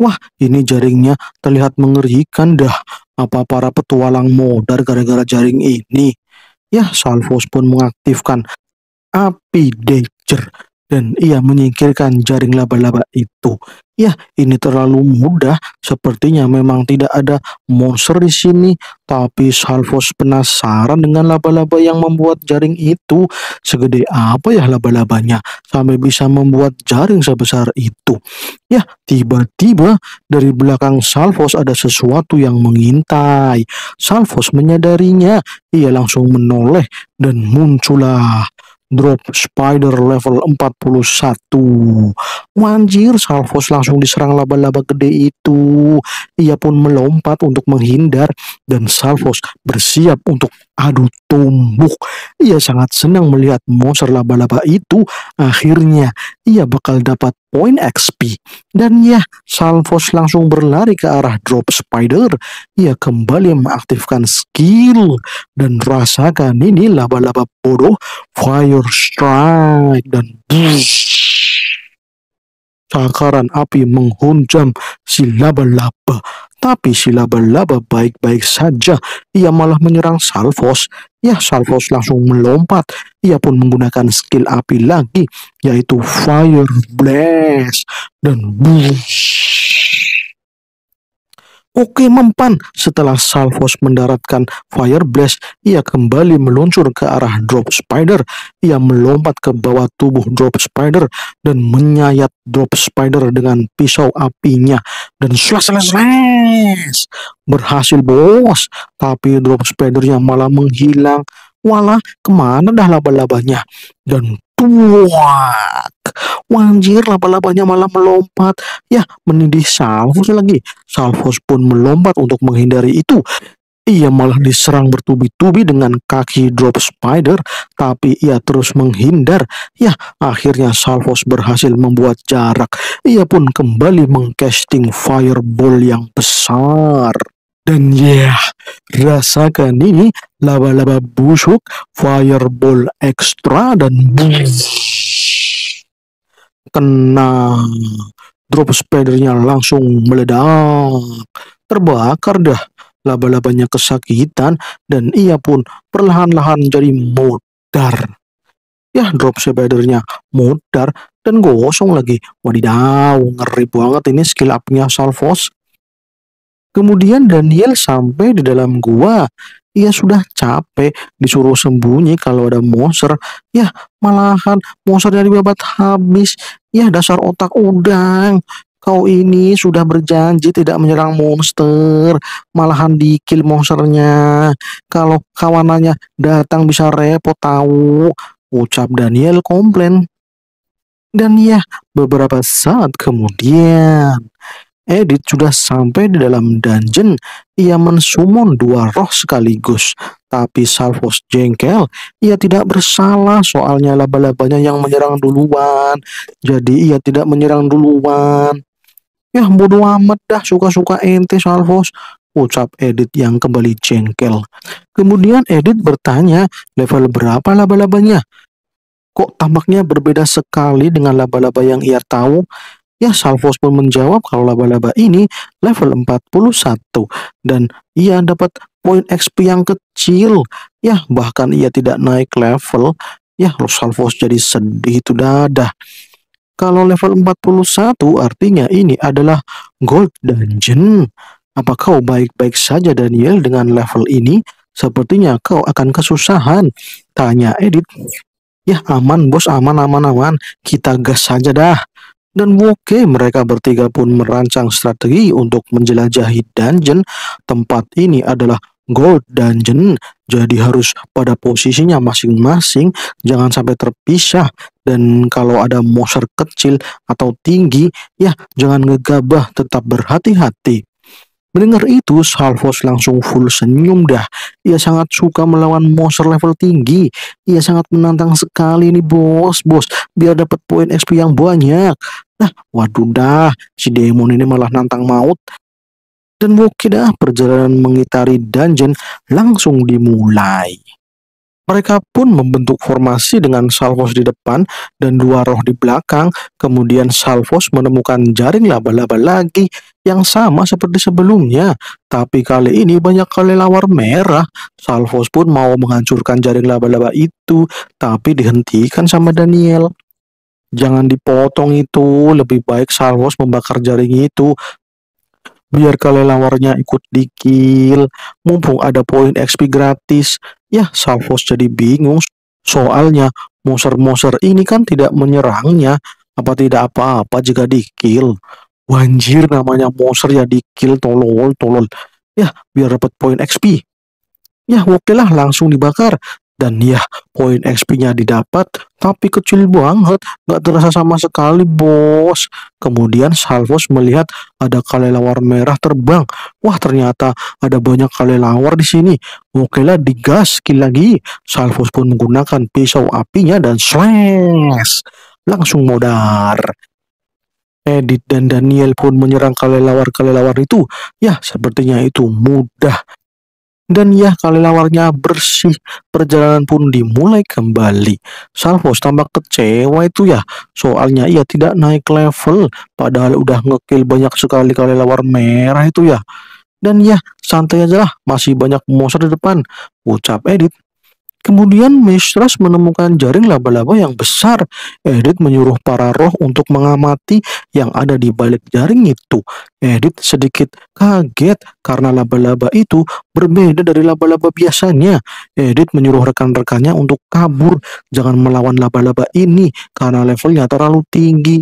Wah, ini jaringnya terlihat mengerikan dah. Apa para petualang modar gara-gara jaring ini? Ya, Salvos pun mengaktifkan api danger dan ia menyingkirkan jaring laba-laba itu. Ya, ini terlalu mudah. Sepertinya memang tidak ada monster di sini. Tapi Salvos penasaran dengan laba-laba yang membuat jaring itu. Segede apa ya laba-labanya sampai bisa membuat jaring sebesar itu? Ya, tiba-tiba dari belakang Salvos ada sesuatu yang mengintai. Salvos menyadarinya. Ia langsung menoleh dan muncullah drop spider level 41 Wanjir Salvos langsung diserang laba-laba gede itu Ia pun melompat untuk menghindar Dan Salvos bersiap untuk adu tumbuk. Ia sangat senang melihat monster laba-laba itu. Akhirnya, ia bakal dapat poin XP. Dan ya, Salvos langsung berlari ke arah Drop Spider. Ia kembali mengaktifkan skill. Dan rasakan ini laba-laba bodoh Fire Strike dan Boosh. Takaran api menghunjam si laba-laba tapi si laba-laba baik-baik saja. Ia malah menyerang Salvos. Ya, Salvos langsung melompat. Ia pun menggunakan skill api lagi, yaitu Fire Blast. Dan bush Oke mempan setelah Salvos mendaratkan Fire Blast, ia kembali meluncur ke arah Drop Spider. Ia melompat ke bawah tubuh Drop Spider dan menyayat Drop Spider dengan pisau apinya. Dan slash slash slash berhasil bos, tapi Drop Spider Spidernya malah menghilang. Walah, kemana dah laba-labanya? Dan Wah, Wanjir laba-labanya malah melompat. Ya, menindih Salvos lagi. Salvos pun melompat untuk menghindari itu. Ia malah diserang bertubi-tubi dengan kaki drop spider, tapi ia terus menghindar. Ya, akhirnya Salvos berhasil membuat jarak. Ia pun kembali mengcasting fireball yang besar. Dan ya, yeah, rasakan ini laba-laba busuk, fireball ekstra dan bush. kena drop spidernya langsung meledak. Terbakar dah laba-labanya kesakitan dan ia pun perlahan-lahan jadi mudar. Ya, drop spidernya mudar dan gosong lagi. Wadidaw, ngeri banget ini skill up-nya Salvos. Kemudian Daniel sampai di dalam gua. Ia sudah capek disuruh sembunyi kalau ada monster. Ya, malahan monster dari babat habis. Ya, dasar otak udang. Kau ini sudah berjanji tidak menyerang monster, malahan dikil monsternya. Kalau kawanannya datang bisa repot tahu, ucap Daniel komplain. Dan ya, beberapa saat kemudian, Edith sudah sampai di dalam dungeon. Ia mensummon dua roh sekaligus. Tapi Salvos jengkel, ia tidak bersalah soalnya laba-labanya yang menyerang duluan. Jadi ia tidak menyerang duluan. Ya bodoh amat dah suka-suka ente Salvos, ucap Edit yang kembali jengkel. Kemudian Edit bertanya level berapa laba-labanya. Kok tampaknya berbeda sekali dengan laba-laba yang ia tahu? Ya, Salvos pun menjawab kalau laba-laba ini level 41 dan ia dapat poin XP yang kecil. Ya, bahkan ia tidak naik level. Ya, Salvos jadi sedih itu dadah. Kalau level 41 artinya ini adalah gold dungeon. Apa kau baik-baik saja Daniel dengan level ini? Sepertinya kau akan kesusahan. Tanya Edit. Ya aman bos aman aman aman. Kita gas saja dah. Dan Woke mereka bertiga pun merancang strategi untuk menjelajahi dungeon. Tempat ini adalah gold dungeon, jadi harus pada posisinya masing-masing, jangan sampai terpisah. Dan kalau ada monster kecil atau tinggi, ya jangan ngegabah, tetap berhati-hati. Mendengar itu, Salvos langsung full senyum dah. Ia sangat suka melawan monster level tinggi. Ia sangat menantang sekali nih bos, bos. Biar dapat poin XP yang banyak. Nah, waduh dah, si demon ini malah nantang maut. Dan oke dah, perjalanan mengitari dungeon langsung dimulai. Mereka pun membentuk formasi dengan Salvos di depan dan dua roh di belakang. Kemudian Salvos menemukan jaring laba-laba lagi yang sama seperti sebelumnya. Tapi kali ini banyak kali lawar merah. Salvos pun mau menghancurkan jaring laba-laba itu, tapi dihentikan sama Daniel. Jangan dipotong itu, lebih baik Salvos membakar jaring itu. Biar kelelawarnya ikut dikil, mumpung ada poin XP gratis. Ya, Salvos jadi bingung. Soalnya, monster-monster ini kan tidak menyerangnya. Apa tidak apa-apa jika dikil? Wanjir namanya monster ya di kill tolol tolol. Ya biar dapat poin XP. Ya oke lah langsung dibakar. Dan ya poin XP-nya didapat tapi kecil banget Gak terasa sama sekali bos. Kemudian Salvos melihat ada kalelawar merah terbang. Wah ternyata ada banyak kalelawar di sini. Oke lah digas kill lagi. Salvos pun menggunakan pisau apinya dan slash langsung modar. Edit dan Daniel pun menyerang kalelawar kalelawar itu. Ya, sepertinya itu mudah. Dan ya, kalelawarnya bersih. Perjalanan pun dimulai kembali. Salvos tampak kecewa itu ya. Soalnya ia tidak naik level. Padahal udah ngekill banyak sekali kalelawar merah itu ya. Dan ya, santai aja lah, masih banyak monster di depan, ucap Edit. Kemudian Mistras menemukan jaring laba-laba yang besar. Edith menyuruh para roh untuk mengamati yang ada di balik jaring itu. Edith sedikit kaget karena laba-laba itu berbeda dari laba-laba biasanya. Edith menyuruh rekan-rekannya untuk kabur, jangan melawan laba-laba ini karena levelnya terlalu tinggi.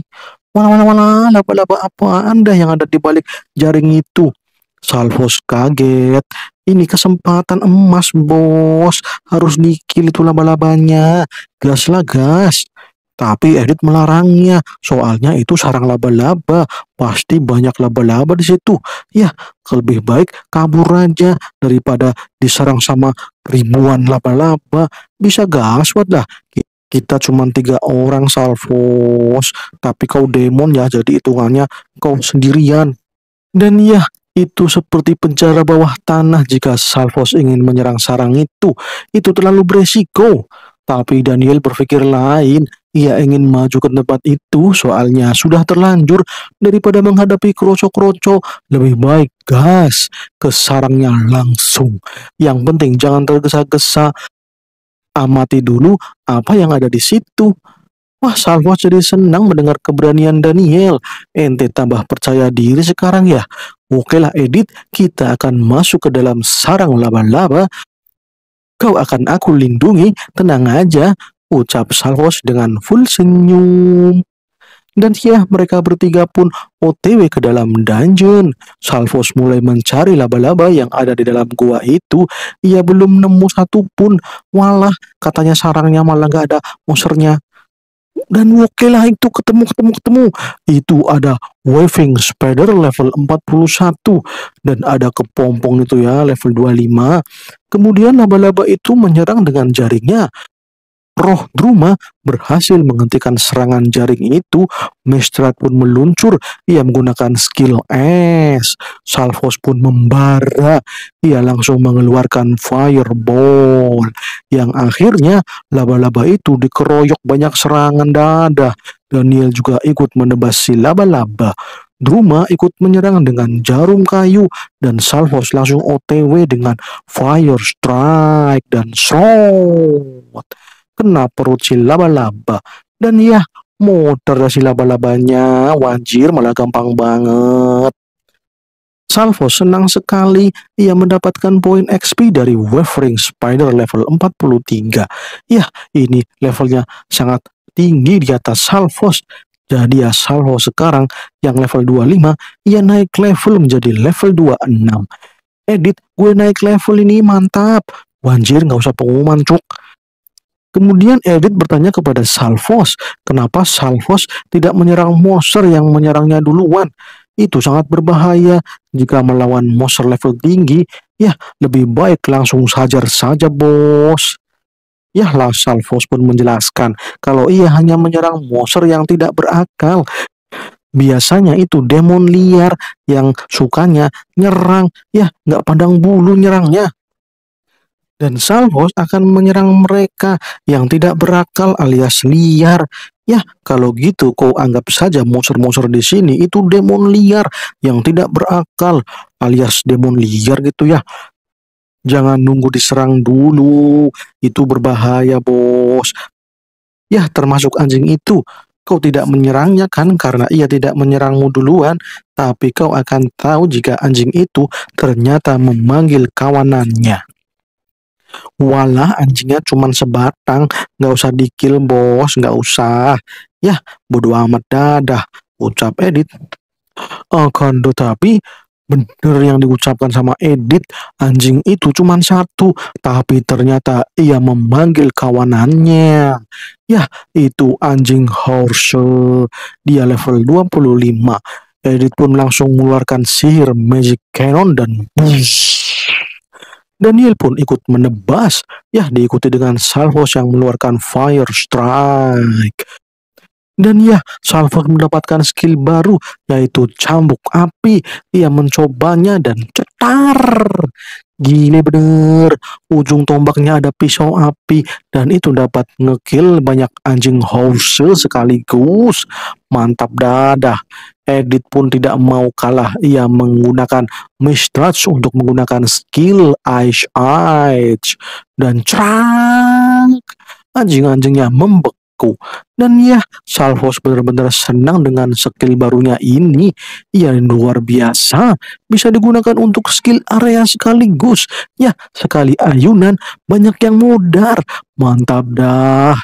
Wala wala wala, laba-laba apa Anda yang ada di balik jaring itu? Salvos kaget. Ini kesempatan emas, bos. Harus dikil itu laba-labanya. Gas lah, gas. Tapi Edit melarangnya. Soalnya itu sarang laba-laba. Pasti banyak laba-laba di situ. Ya, lebih baik kabur aja daripada diserang sama ribuan laba-laba. Bisa gas, wadah. kita cuma tiga orang salvos tapi kau demon ya jadi hitungannya kau sendirian dan ya itu seperti penjara bawah tanah jika Salvos ingin menyerang sarang itu. Itu terlalu beresiko. Tapi Daniel berpikir lain. Ia ingin maju ke tempat itu, soalnya sudah terlanjur daripada menghadapi kroco-kroco. Lebih baik gas ke sarangnya langsung. Yang penting jangan tergesa-gesa. Amati dulu apa yang ada di situ. Wah, Salvos jadi senang mendengar keberanian Daniel. Ente tambah percaya diri sekarang ya. Okelah edit, kita akan masuk ke dalam sarang laba-laba. Kau akan aku lindungi, tenang aja, ucap Salvos dengan full senyum. Dan ya, mereka bertiga pun OTW ke dalam dungeon. Salvos mulai mencari laba-laba yang ada di dalam gua itu. Ia belum nemu satupun. Walah, katanya sarangnya malah gak ada monsternya dan wakilah itu ketemu ketemu ketemu itu ada waving spider level 41 dan ada kepompong itu ya level 25 kemudian laba-laba itu menyerang dengan jaringnya roh Druma berhasil menghentikan serangan jaring itu, Mestrat pun meluncur. Ia menggunakan skill es. Salvos pun membara. Ia langsung mengeluarkan fireball. Yang akhirnya laba-laba itu dikeroyok banyak serangan dada. Daniel juga ikut menebas si laba-laba. Druma ikut menyerang dengan jarum kayu dan Salvos langsung OTW dengan fire strike dan shot kena perut si laba-laba. Dan ya, motor si laba-labanya, wajir malah gampang banget. Salvo senang sekali ia mendapatkan poin XP dari Wavering Spider level 43. Ya, ini levelnya sangat tinggi di atas Salvos. Jadi ya Salvo sekarang yang level 25, ia naik level menjadi level 26. Edit, gue naik level ini mantap. Wanjir nggak usah pengumuman cuk. Kemudian Edith bertanya kepada Salvos, kenapa Salvos tidak menyerang monster yang menyerangnya duluan? Itu sangat berbahaya jika melawan monster level tinggi. Ya, lebih baik langsung hajar saja, bos. Yahlah Salvos pun menjelaskan kalau ia hanya menyerang monster yang tidak berakal. Biasanya itu demon liar yang sukanya nyerang, ya nggak pandang bulu nyerangnya dan Salmos akan menyerang mereka yang tidak berakal alias liar. Ya, kalau gitu kau anggap saja monster-monster di sini itu demon liar yang tidak berakal alias demon liar gitu ya. Jangan nunggu diserang dulu, itu berbahaya bos. Ya, termasuk anjing itu. Kau tidak menyerangnya kan karena ia tidak menyerangmu duluan, tapi kau akan tahu jika anjing itu ternyata memanggil kawanannya. Walah anjingnya cuman sebatang, nggak usah dikil bos, nggak usah. Yah, bodo amat dadah, ucap Edit. Akan eh, tetapi bener yang diucapkan sama Edit, anjing itu cuman satu, tapi ternyata ia memanggil kawanannya. Yah, itu anjing Horse. Dia level 25. Edit pun langsung mengeluarkan sihir Magic Cannon dan BUSH! Daniel pun ikut menebas, ya diikuti dengan Salvos yang mengeluarkan fire strike. Dan ya, Salvor mendapatkan skill baru yaitu cambuk api. Ia mencobanya dan cetar. Gini bener, ujung tombaknya ada pisau api dan itu dapat ngekill banyak anjing house sekaligus. Mantap dadah. Edit pun tidak mau kalah. Ia menggunakan mistrust untuk menggunakan skill Ice Age. Dan cerang anjing-anjingnya membek aku. Dan ya, Salvos benar-benar senang dengan skill barunya ini. Ya, luar biasa. Bisa digunakan untuk skill area sekaligus. Ya, sekali ayunan, banyak yang mudar. Mantap dah.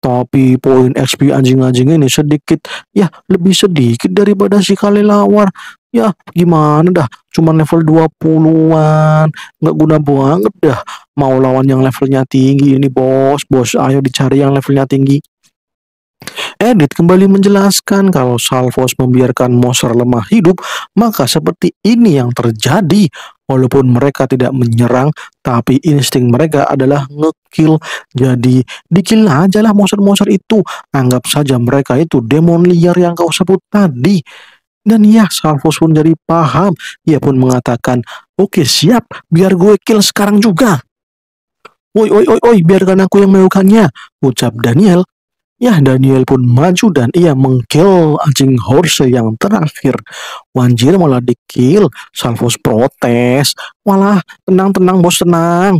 Tapi poin XP anjing-anjing ini sedikit, ya lebih sedikit daripada si kali Ya gimana dah, cuman level 20-an, nggak guna banget dah. Mau lawan yang levelnya tinggi ini bos, bos ayo dicari yang levelnya tinggi. Edit kembali menjelaskan kalau Salvos membiarkan monster lemah hidup, maka seperti ini yang terjadi. Walaupun mereka tidak menyerang, tapi insting mereka adalah ngekill. Jadi dikill aja lah monster-monster itu. Anggap saja mereka itu demon liar yang kau sebut tadi. Dan ya, Salvos pun jadi paham. Ia pun mengatakan, oke okay, siap, biar gue kill sekarang juga. Oi, oi, oi, oi, biarkan aku yang melakukannya, ucap Daniel Ya, Daniel pun maju dan ia mengkill anjing horse yang terakhir. Wanjir malah dikill, Salvos protes. Malah, tenang-tenang bos, tenang.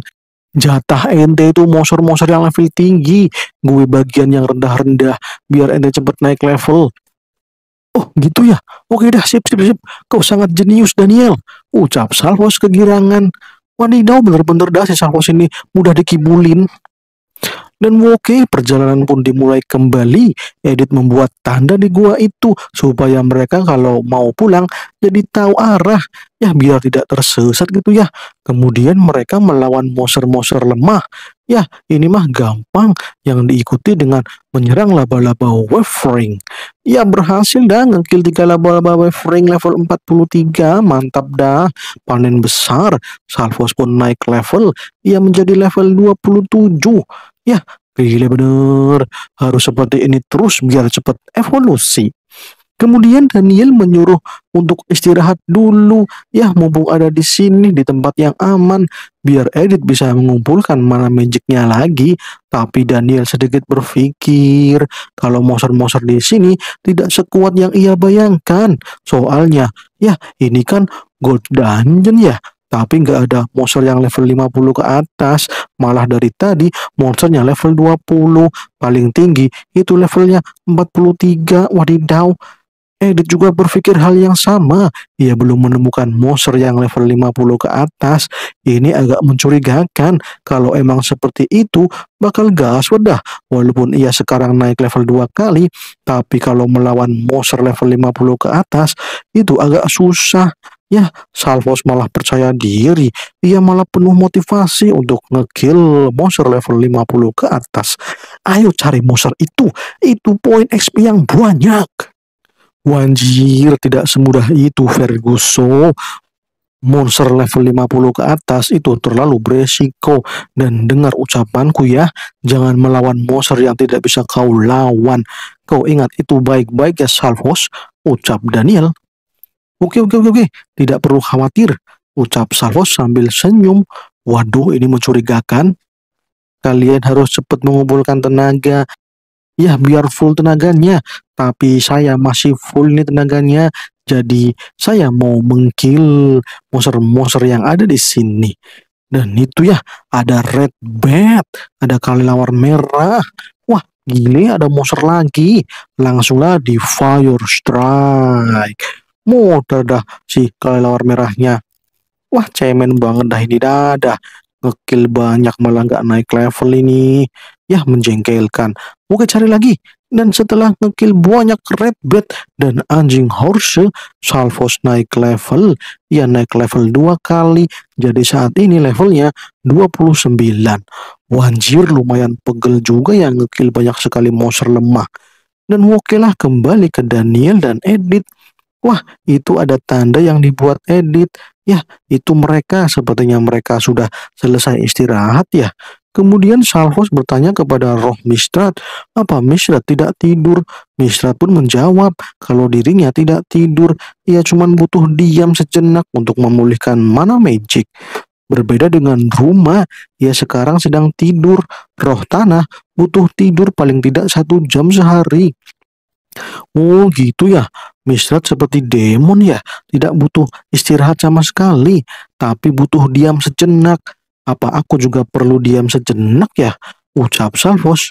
Jatah ente itu monster-monster yang level tinggi. Gue bagian yang rendah-rendah, biar ente cepet naik level. Oh gitu ya, oke dah sip sip sip, kau sangat jenius Daniel. Ucap Salvos kegirangan. Wadidaw bener-bener dah si Salvos ini mudah dikibulin. Dan oke, perjalanan pun dimulai kembali. Edit membuat tanda di gua itu supaya mereka kalau mau pulang jadi tahu arah. Ya biar tidak tersesat gitu ya. Kemudian mereka melawan monster-monster lemah. Ya ini mah gampang yang diikuti dengan menyerang laba-laba wavering. Ya berhasil dah ngekill 3 laba-laba wavering level 43. Mantap dah. Panen besar. Salvos pun naik level. Ia menjadi level 27. Ya, gila bener. Harus seperti ini terus biar cepat evolusi. Kemudian Daniel menyuruh untuk istirahat dulu, ya mumpung ada di sini di tempat yang aman, biar Edit bisa mengumpulkan mana magicnya lagi. Tapi Daniel sedikit berpikir kalau monster-monster di sini tidak sekuat yang ia bayangkan. Soalnya, ya ini kan gold dungeon ya, tapi nggak ada monster yang level 50 ke atas. Malah dari tadi monsternya level 20, paling tinggi itu levelnya 43, wadidaw. Edit juga berpikir hal yang sama. Ia belum menemukan monster yang level 50 ke atas. Ini agak mencurigakan. Kalau emang seperti itu, bakal gas wedah. Walaupun ia sekarang naik level 2 kali, tapi kalau melawan monster level 50 ke atas, itu agak susah. Ya, Salvos malah percaya diri. Ia malah penuh motivasi untuk ngekill monster level 50 ke atas. Ayo cari monster itu. Itu poin XP yang banyak. Wanjir, tidak semudah itu Ferguson. Monster level 50 ke atas itu terlalu beresiko dan dengar ucapanku ya, jangan melawan monster yang tidak bisa kau lawan. Kau ingat itu baik-baik ya Salvos, ucap Daniel Oke, oke, oke, oke. Tidak perlu khawatir. Ucap Salvos sambil senyum. Waduh, ini mencurigakan. Kalian harus cepat mengumpulkan tenaga. Ya, biar full tenaganya. Tapi saya masih full ini tenaganya. Jadi saya mau mengkill monster-monster yang ada di sini. Dan itu ya, ada red bat, ada kelelawar merah. Wah, gile ada monster lagi. Langsunglah di fire strike. Mudah dah si kelelawar merahnya. Wah cemen banget dah ini dadah. Ngekill banyak malah nggak naik level ini. Yah menjengkelkan. Oke cari lagi. Dan setelah ngekill banyak Red bed dan anjing horse, Salvos naik level. Ya naik level dua kali. Jadi saat ini levelnya 29. Wanjir lumayan pegel juga yang ngekill banyak sekali monster lemah. Dan lah kembali ke Daniel dan Edith Wah, itu ada tanda yang dibuat edit. Ya, itu mereka. Sepertinya mereka sudah selesai istirahat ya. Kemudian Salhos bertanya kepada roh Mistrat, apa Mistrat tidak tidur? Mistrat pun menjawab kalau dirinya tidak tidur, ia cuma butuh diam sejenak untuk memulihkan mana magic. Berbeda dengan rumah, ia sekarang sedang tidur. Roh tanah butuh tidur paling tidak satu jam sehari. Oh gitu ya, Mistrat seperti demon ya, tidak butuh istirahat sama sekali, tapi butuh diam sejenak. Apa aku juga perlu diam sejenak ya? Ucap Salvos.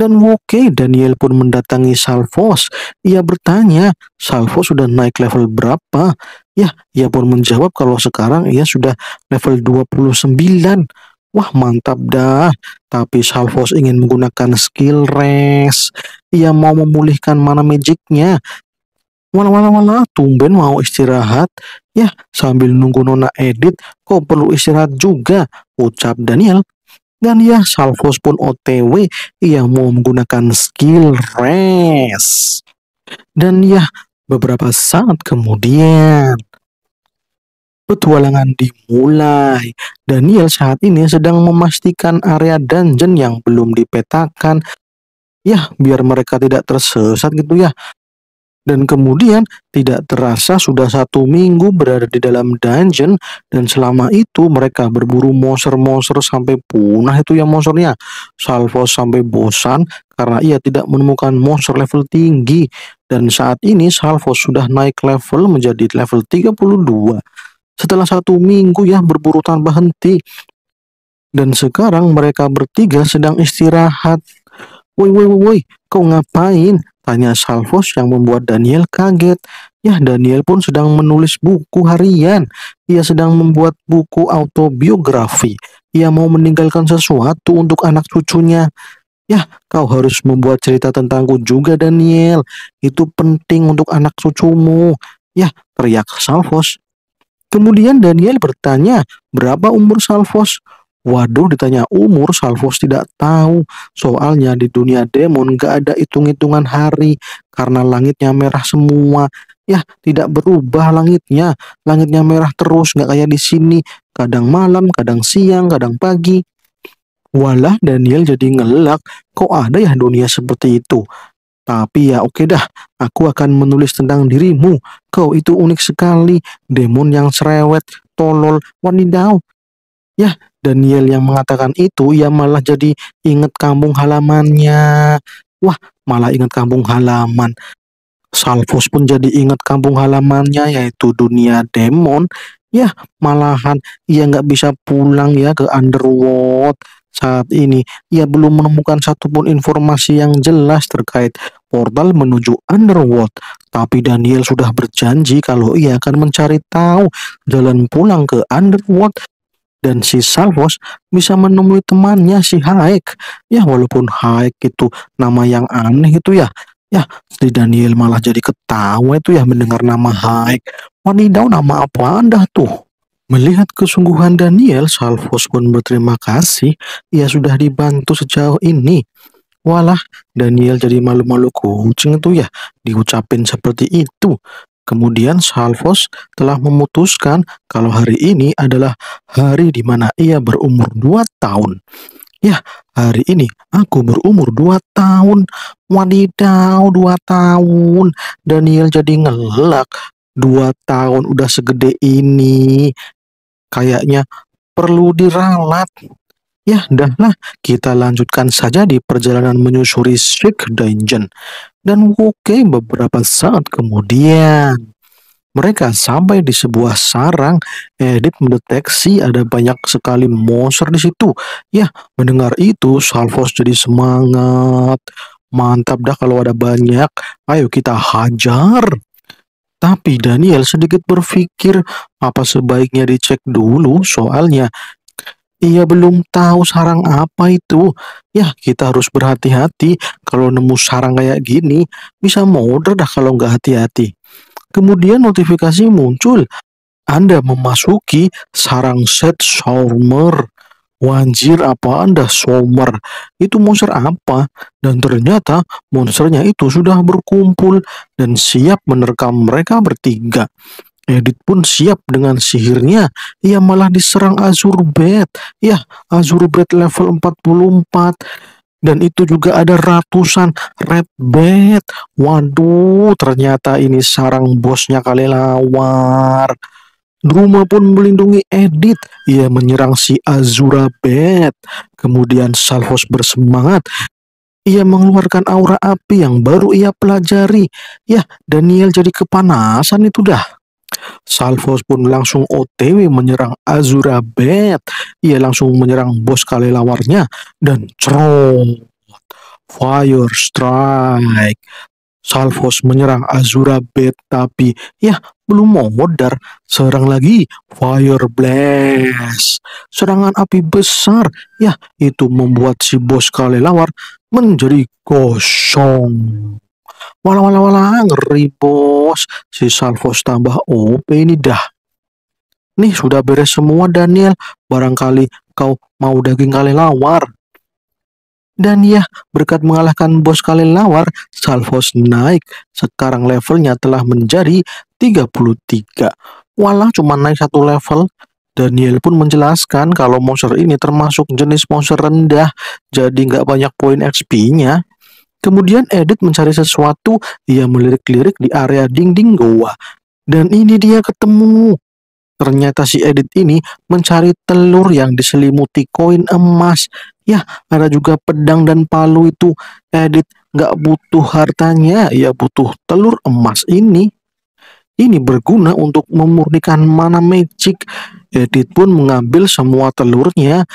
Dan oke, Daniel pun mendatangi Salvos. Ia bertanya, Salvos sudah naik level berapa? Ya, ia pun menjawab kalau sekarang ia sudah level 29. Wah mantap dah, tapi Salvos ingin menggunakan skill res. Ia mau memulihkan mana magicnya, Malah-malah tumben mau istirahat. Ya, sambil nunggu Nona edit, kok perlu istirahat juga, ucap Daniel. Dan ya, Salvos pun OTW, ia mau menggunakan skill rest. Dan ya, beberapa saat kemudian, Petualangan dimulai. Daniel saat ini sedang memastikan area dungeon yang belum dipetakan. Ya, biar mereka tidak tersesat gitu ya. Dan kemudian tidak terasa sudah satu minggu berada di dalam dungeon dan selama itu mereka berburu monster-monster sampai punah itu yang monsternya. Salvo sampai bosan karena ia tidak menemukan monster level tinggi dan saat ini Salvo sudah naik level menjadi level 32. Setelah satu minggu ya berburu tanpa henti dan sekarang mereka bertiga sedang istirahat Woi woi woi, kau ngapain? Tanya Salvos yang membuat Daniel kaget. Ya, Daniel pun sedang menulis buku harian. Ia sedang membuat buku autobiografi. Ia mau meninggalkan sesuatu untuk anak cucunya. Ya, kau harus membuat cerita tentangku juga, Daniel. Itu penting untuk anak cucumu. Ya, teriak Salvos. Kemudian Daniel bertanya, berapa umur Salvos? Waduh ditanya umur Salvos tidak tahu Soalnya di dunia demon gak ada hitung-hitungan hari Karena langitnya merah semua Ya tidak berubah langitnya Langitnya merah terus gak kayak di sini Kadang malam, kadang siang, kadang pagi Walah Daniel jadi ngelak Kok ada ya dunia seperti itu tapi ya oke okay dah, aku akan menulis tentang dirimu. Kau itu unik sekali, demon yang serewet, tolol, wanidau, Ya, Daniel yang mengatakan itu, ia malah jadi ingat kampung halamannya. Wah, malah ingat kampung halaman. Salvos pun jadi ingat kampung halamannya, yaitu dunia demon. Ya, malahan ia nggak bisa pulang ya ke Underworld saat ini. Ia belum menemukan satupun informasi yang jelas terkait portal menuju Underworld. Tapi Daniel sudah berjanji kalau ia akan mencari tahu jalan pulang ke Underworld dan si Salvos bisa menemui temannya si Haik Ya walaupun Haik itu nama yang aneh itu ya. Ya, si Daniel malah jadi ketawa itu ya mendengar nama Haek. Wanidau nama apa anda tuh? Melihat kesungguhan Daniel, Salvos pun berterima kasih ia sudah dibantu sejauh ini. Walah, Daniel jadi malu-malu kucing itu ya, diucapin seperti itu. Kemudian Salvos telah memutuskan kalau hari ini adalah hari di mana ia berumur dua tahun. Ya, hari ini aku berumur dua tahun. Wadidaw, dua tahun. Daniel jadi ngelak. Dua tahun udah segede ini. Kayaknya perlu diralat. Ya, dahlah, kita lanjutkan saja di perjalanan menyusuri Shake Dungeon. Dan oke beberapa saat kemudian. Mereka sampai di sebuah sarang, Edith mendeteksi ada banyak sekali monster di situ. Ya, mendengar itu, Salvos jadi semangat. Mantap dah kalau ada banyak, ayo kita hajar. Tapi Daniel sedikit berpikir apa sebaiknya dicek dulu soalnya ia belum tahu sarang apa itu. Ya, kita harus berhati-hati. Kalau nemu sarang kayak gini, bisa mau dah kalau nggak hati-hati. Kemudian notifikasi muncul. Anda memasuki sarang set Shaurmer. Wanjir apa Anda Somer? Itu monster apa? Dan ternyata monsternya itu sudah berkumpul dan siap menerkam mereka bertiga. Edit pun siap dengan sihirnya. Ia malah diserang Azurbet. Ya, Azurbet level 44 dan itu juga ada ratusan red bed. Waduh, ternyata ini sarang bosnya lawar. Rumah pun melindungi Edit. Ia menyerang si Azura Bed. Kemudian Salhos bersemangat. Ia mengeluarkan aura api yang baru ia pelajari. Ya, Daniel jadi kepanasan itu dah. Salvos pun langsung OTW menyerang Azura Bet. Ia langsung menyerang bos kalelawarnya dan cerot. Fire Strike. Salvos menyerang Azura Bet tapi ya belum mau modar. Serang lagi Fire Blast. Serangan api besar ya itu membuat si bos kalelawar menjadi kosong. Walah walah walah ngeri bos. Si Salvos tambah OP ini dah. Nih sudah beres semua Daniel. Barangkali kau mau daging kali lawar. Dan ya, berkat mengalahkan bos kali lawar, Salvos naik. Sekarang levelnya telah menjadi 33. Walau cuma naik satu level, Daniel pun menjelaskan kalau monster ini termasuk jenis monster rendah, jadi nggak banyak poin XP-nya. Kemudian Edith mencari sesuatu, dia melirik-lirik di area dinding goa. Dan ini dia ketemu. Ternyata si Edith ini mencari telur yang diselimuti koin emas. Ya, ada juga pedang dan palu itu. Edith nggak butuh hartanya, ya butuh telur emas ini. Ini berguna untuk memurnikan mana magic. Edith pun mengambil semua telurnya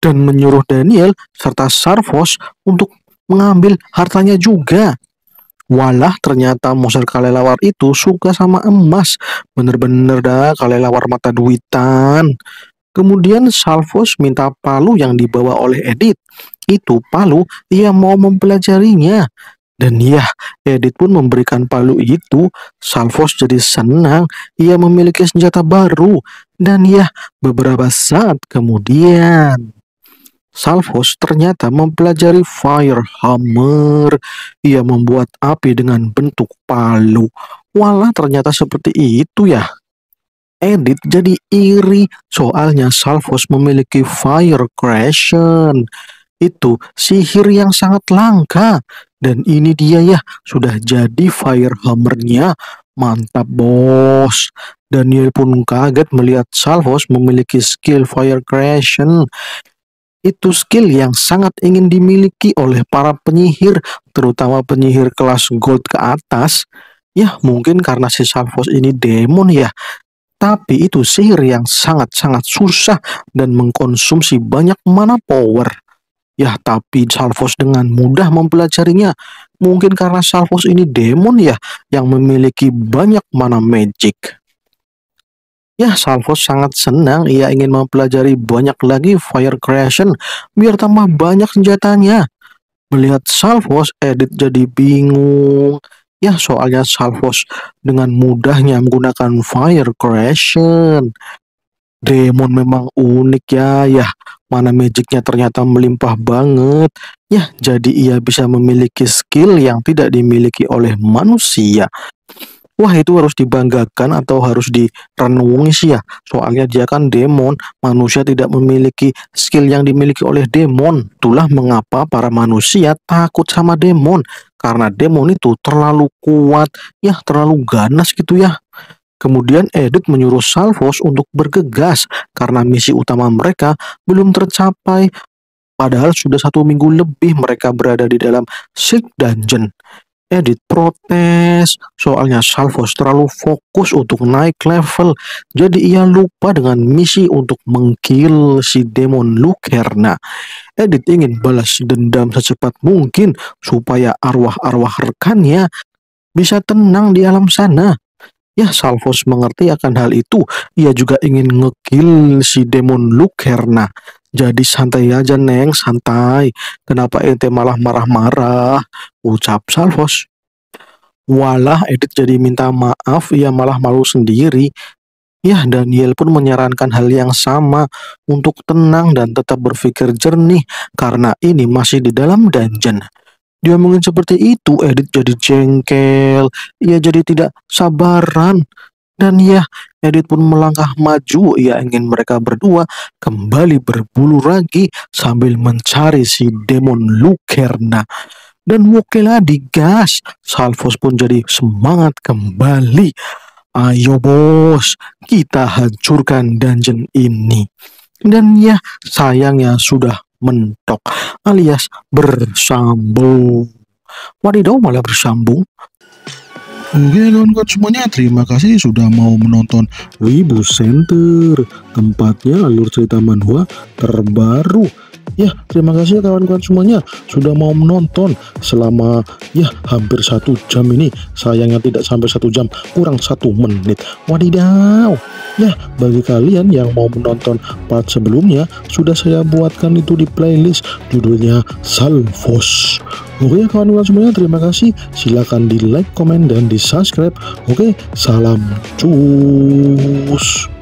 dan menyuruh Daniel serta Sarvos untuk mengambil hartanya juga. Walah ternyata monster kalelawar itu suka sama emas. Bener-bener dah kalelawar mata duitan. Kemudian Salvos minta palu yang dibawa oleh Edith. Itu palu ia mau mempelajarinya. Dan ya, Edith pun memberikan palu itu. Salvos jadi senang, ia memiliki senjata baru. Dan ya, beberapa saat kemudian... Salvos ternyata mempelajari Fire Hammer. Ia membuat api dengan bentuk palu. Walah ternyata seperti itu ya. Edit jadi iri soalnya Salvos memiliki fire creation. Itu sihir yang sangat langka. Dan ini dia ya, sudah jadi Fire hammernya. Mantap bos. Daniel pun kaget melihat Salvos memiliki skill fire creation itu skill yang sangat ingin dimiliki oleh para penyihir, terutama penyihir kelas gold ke atas. Ya, mungkin karena si Salvos ini demon ya. Tapi itu sihir yang sangat-sangat susah dan mengkonsumsi banyak mana power. Ya, tapi Salvos dengan mudah mempelajarinya. Mungkin karena Salvos ini demon ya, yang memiliki banyak mana magic. Ya, Salvo sangat senang ia ingin mempelajari banyak lagi fire creation biar tambah banyak senjatanya. Melihat Salvos, edit jadi bingung. Ya, soalnya Salvos dengan mudahnya menggunakan fire creation. Demon memang unik ya, ya. Mana magicnya ternyata melimpah banget. Ya, jadi ia bisa memiliki skill yang tidak dimiliki oleh manusia wah itu harus dibanggakan atau harus direnungi sih ya soalnya dia kan demon manusia tidak memiliki skill yang dimiliki oleh demon itulah mengapa para manusia takut sama demon karena demon itu terlalu kuat ya terlalu ganas gitu ya Kemudian Edith menyuruh Salvos untuk bergegas karena misi utama mereka belum tercapai Padahal sudah satu minggu lebih mereka berada di dalam Sick Dungeon edit protes, soalnya Salvos terlalu fokus untuk naik level, jadi ia lupa dengan misi untuk mengkill si demon Lucerna. Edit ingin balas dendam secepat mungkin supaya arwah-arwah rekannya bisa tenang di alam sana. Ya, Salvos mengerti akan hal itu. Ia juga ingin ngekill si demon Lucerna. Jadi santai aja Neng, santai. Kenapa ente malah marah-marah? Ucap Salvos. Walah Edith jadi minta maaf, ia malah malu sendiri. Ya, Daniel pun menyarankan hal yang sama untuk tenang dan tetap berpikir jernih karena ini masih di dalam dungeon. Dia mungkin seperti itu, Edith jadi jengkel, ia jadi tidak sabaran. Dan ya, Edith pun melangkah maju. Ia ingin mereka berdua kembali berbulu lagi sambil mencari si demon Lucerna. Dan Wokela digas. Salvos pun jadi semangat kembali. Ayo bos, kita hancurkan dungeon ini. Dan ya, sayangnya sudah mentok alias bersambung. Wadidaw malah bersambung. Oke kawan-kawan semuanya, terima kasih sudah mau menonton Wibu Center, tempatnya alur cerita manhwa terbaru Ya, terima kasih ya kawan-kawan semuanya sudah mau menonton selama ya hampir satu jam ini. Sayangnya tidak sampai satu jam, kurang satu menit. Wadidaw. Ya, bagi kalian yang mau menonton part sebelumnya, sudah saya buatkan itu di playlist judulnya Salvos. Oke ya kawan-kawan semuanya, terima kasih. Silahkan di like, komen, dan di subscribe. Oke, salam cus.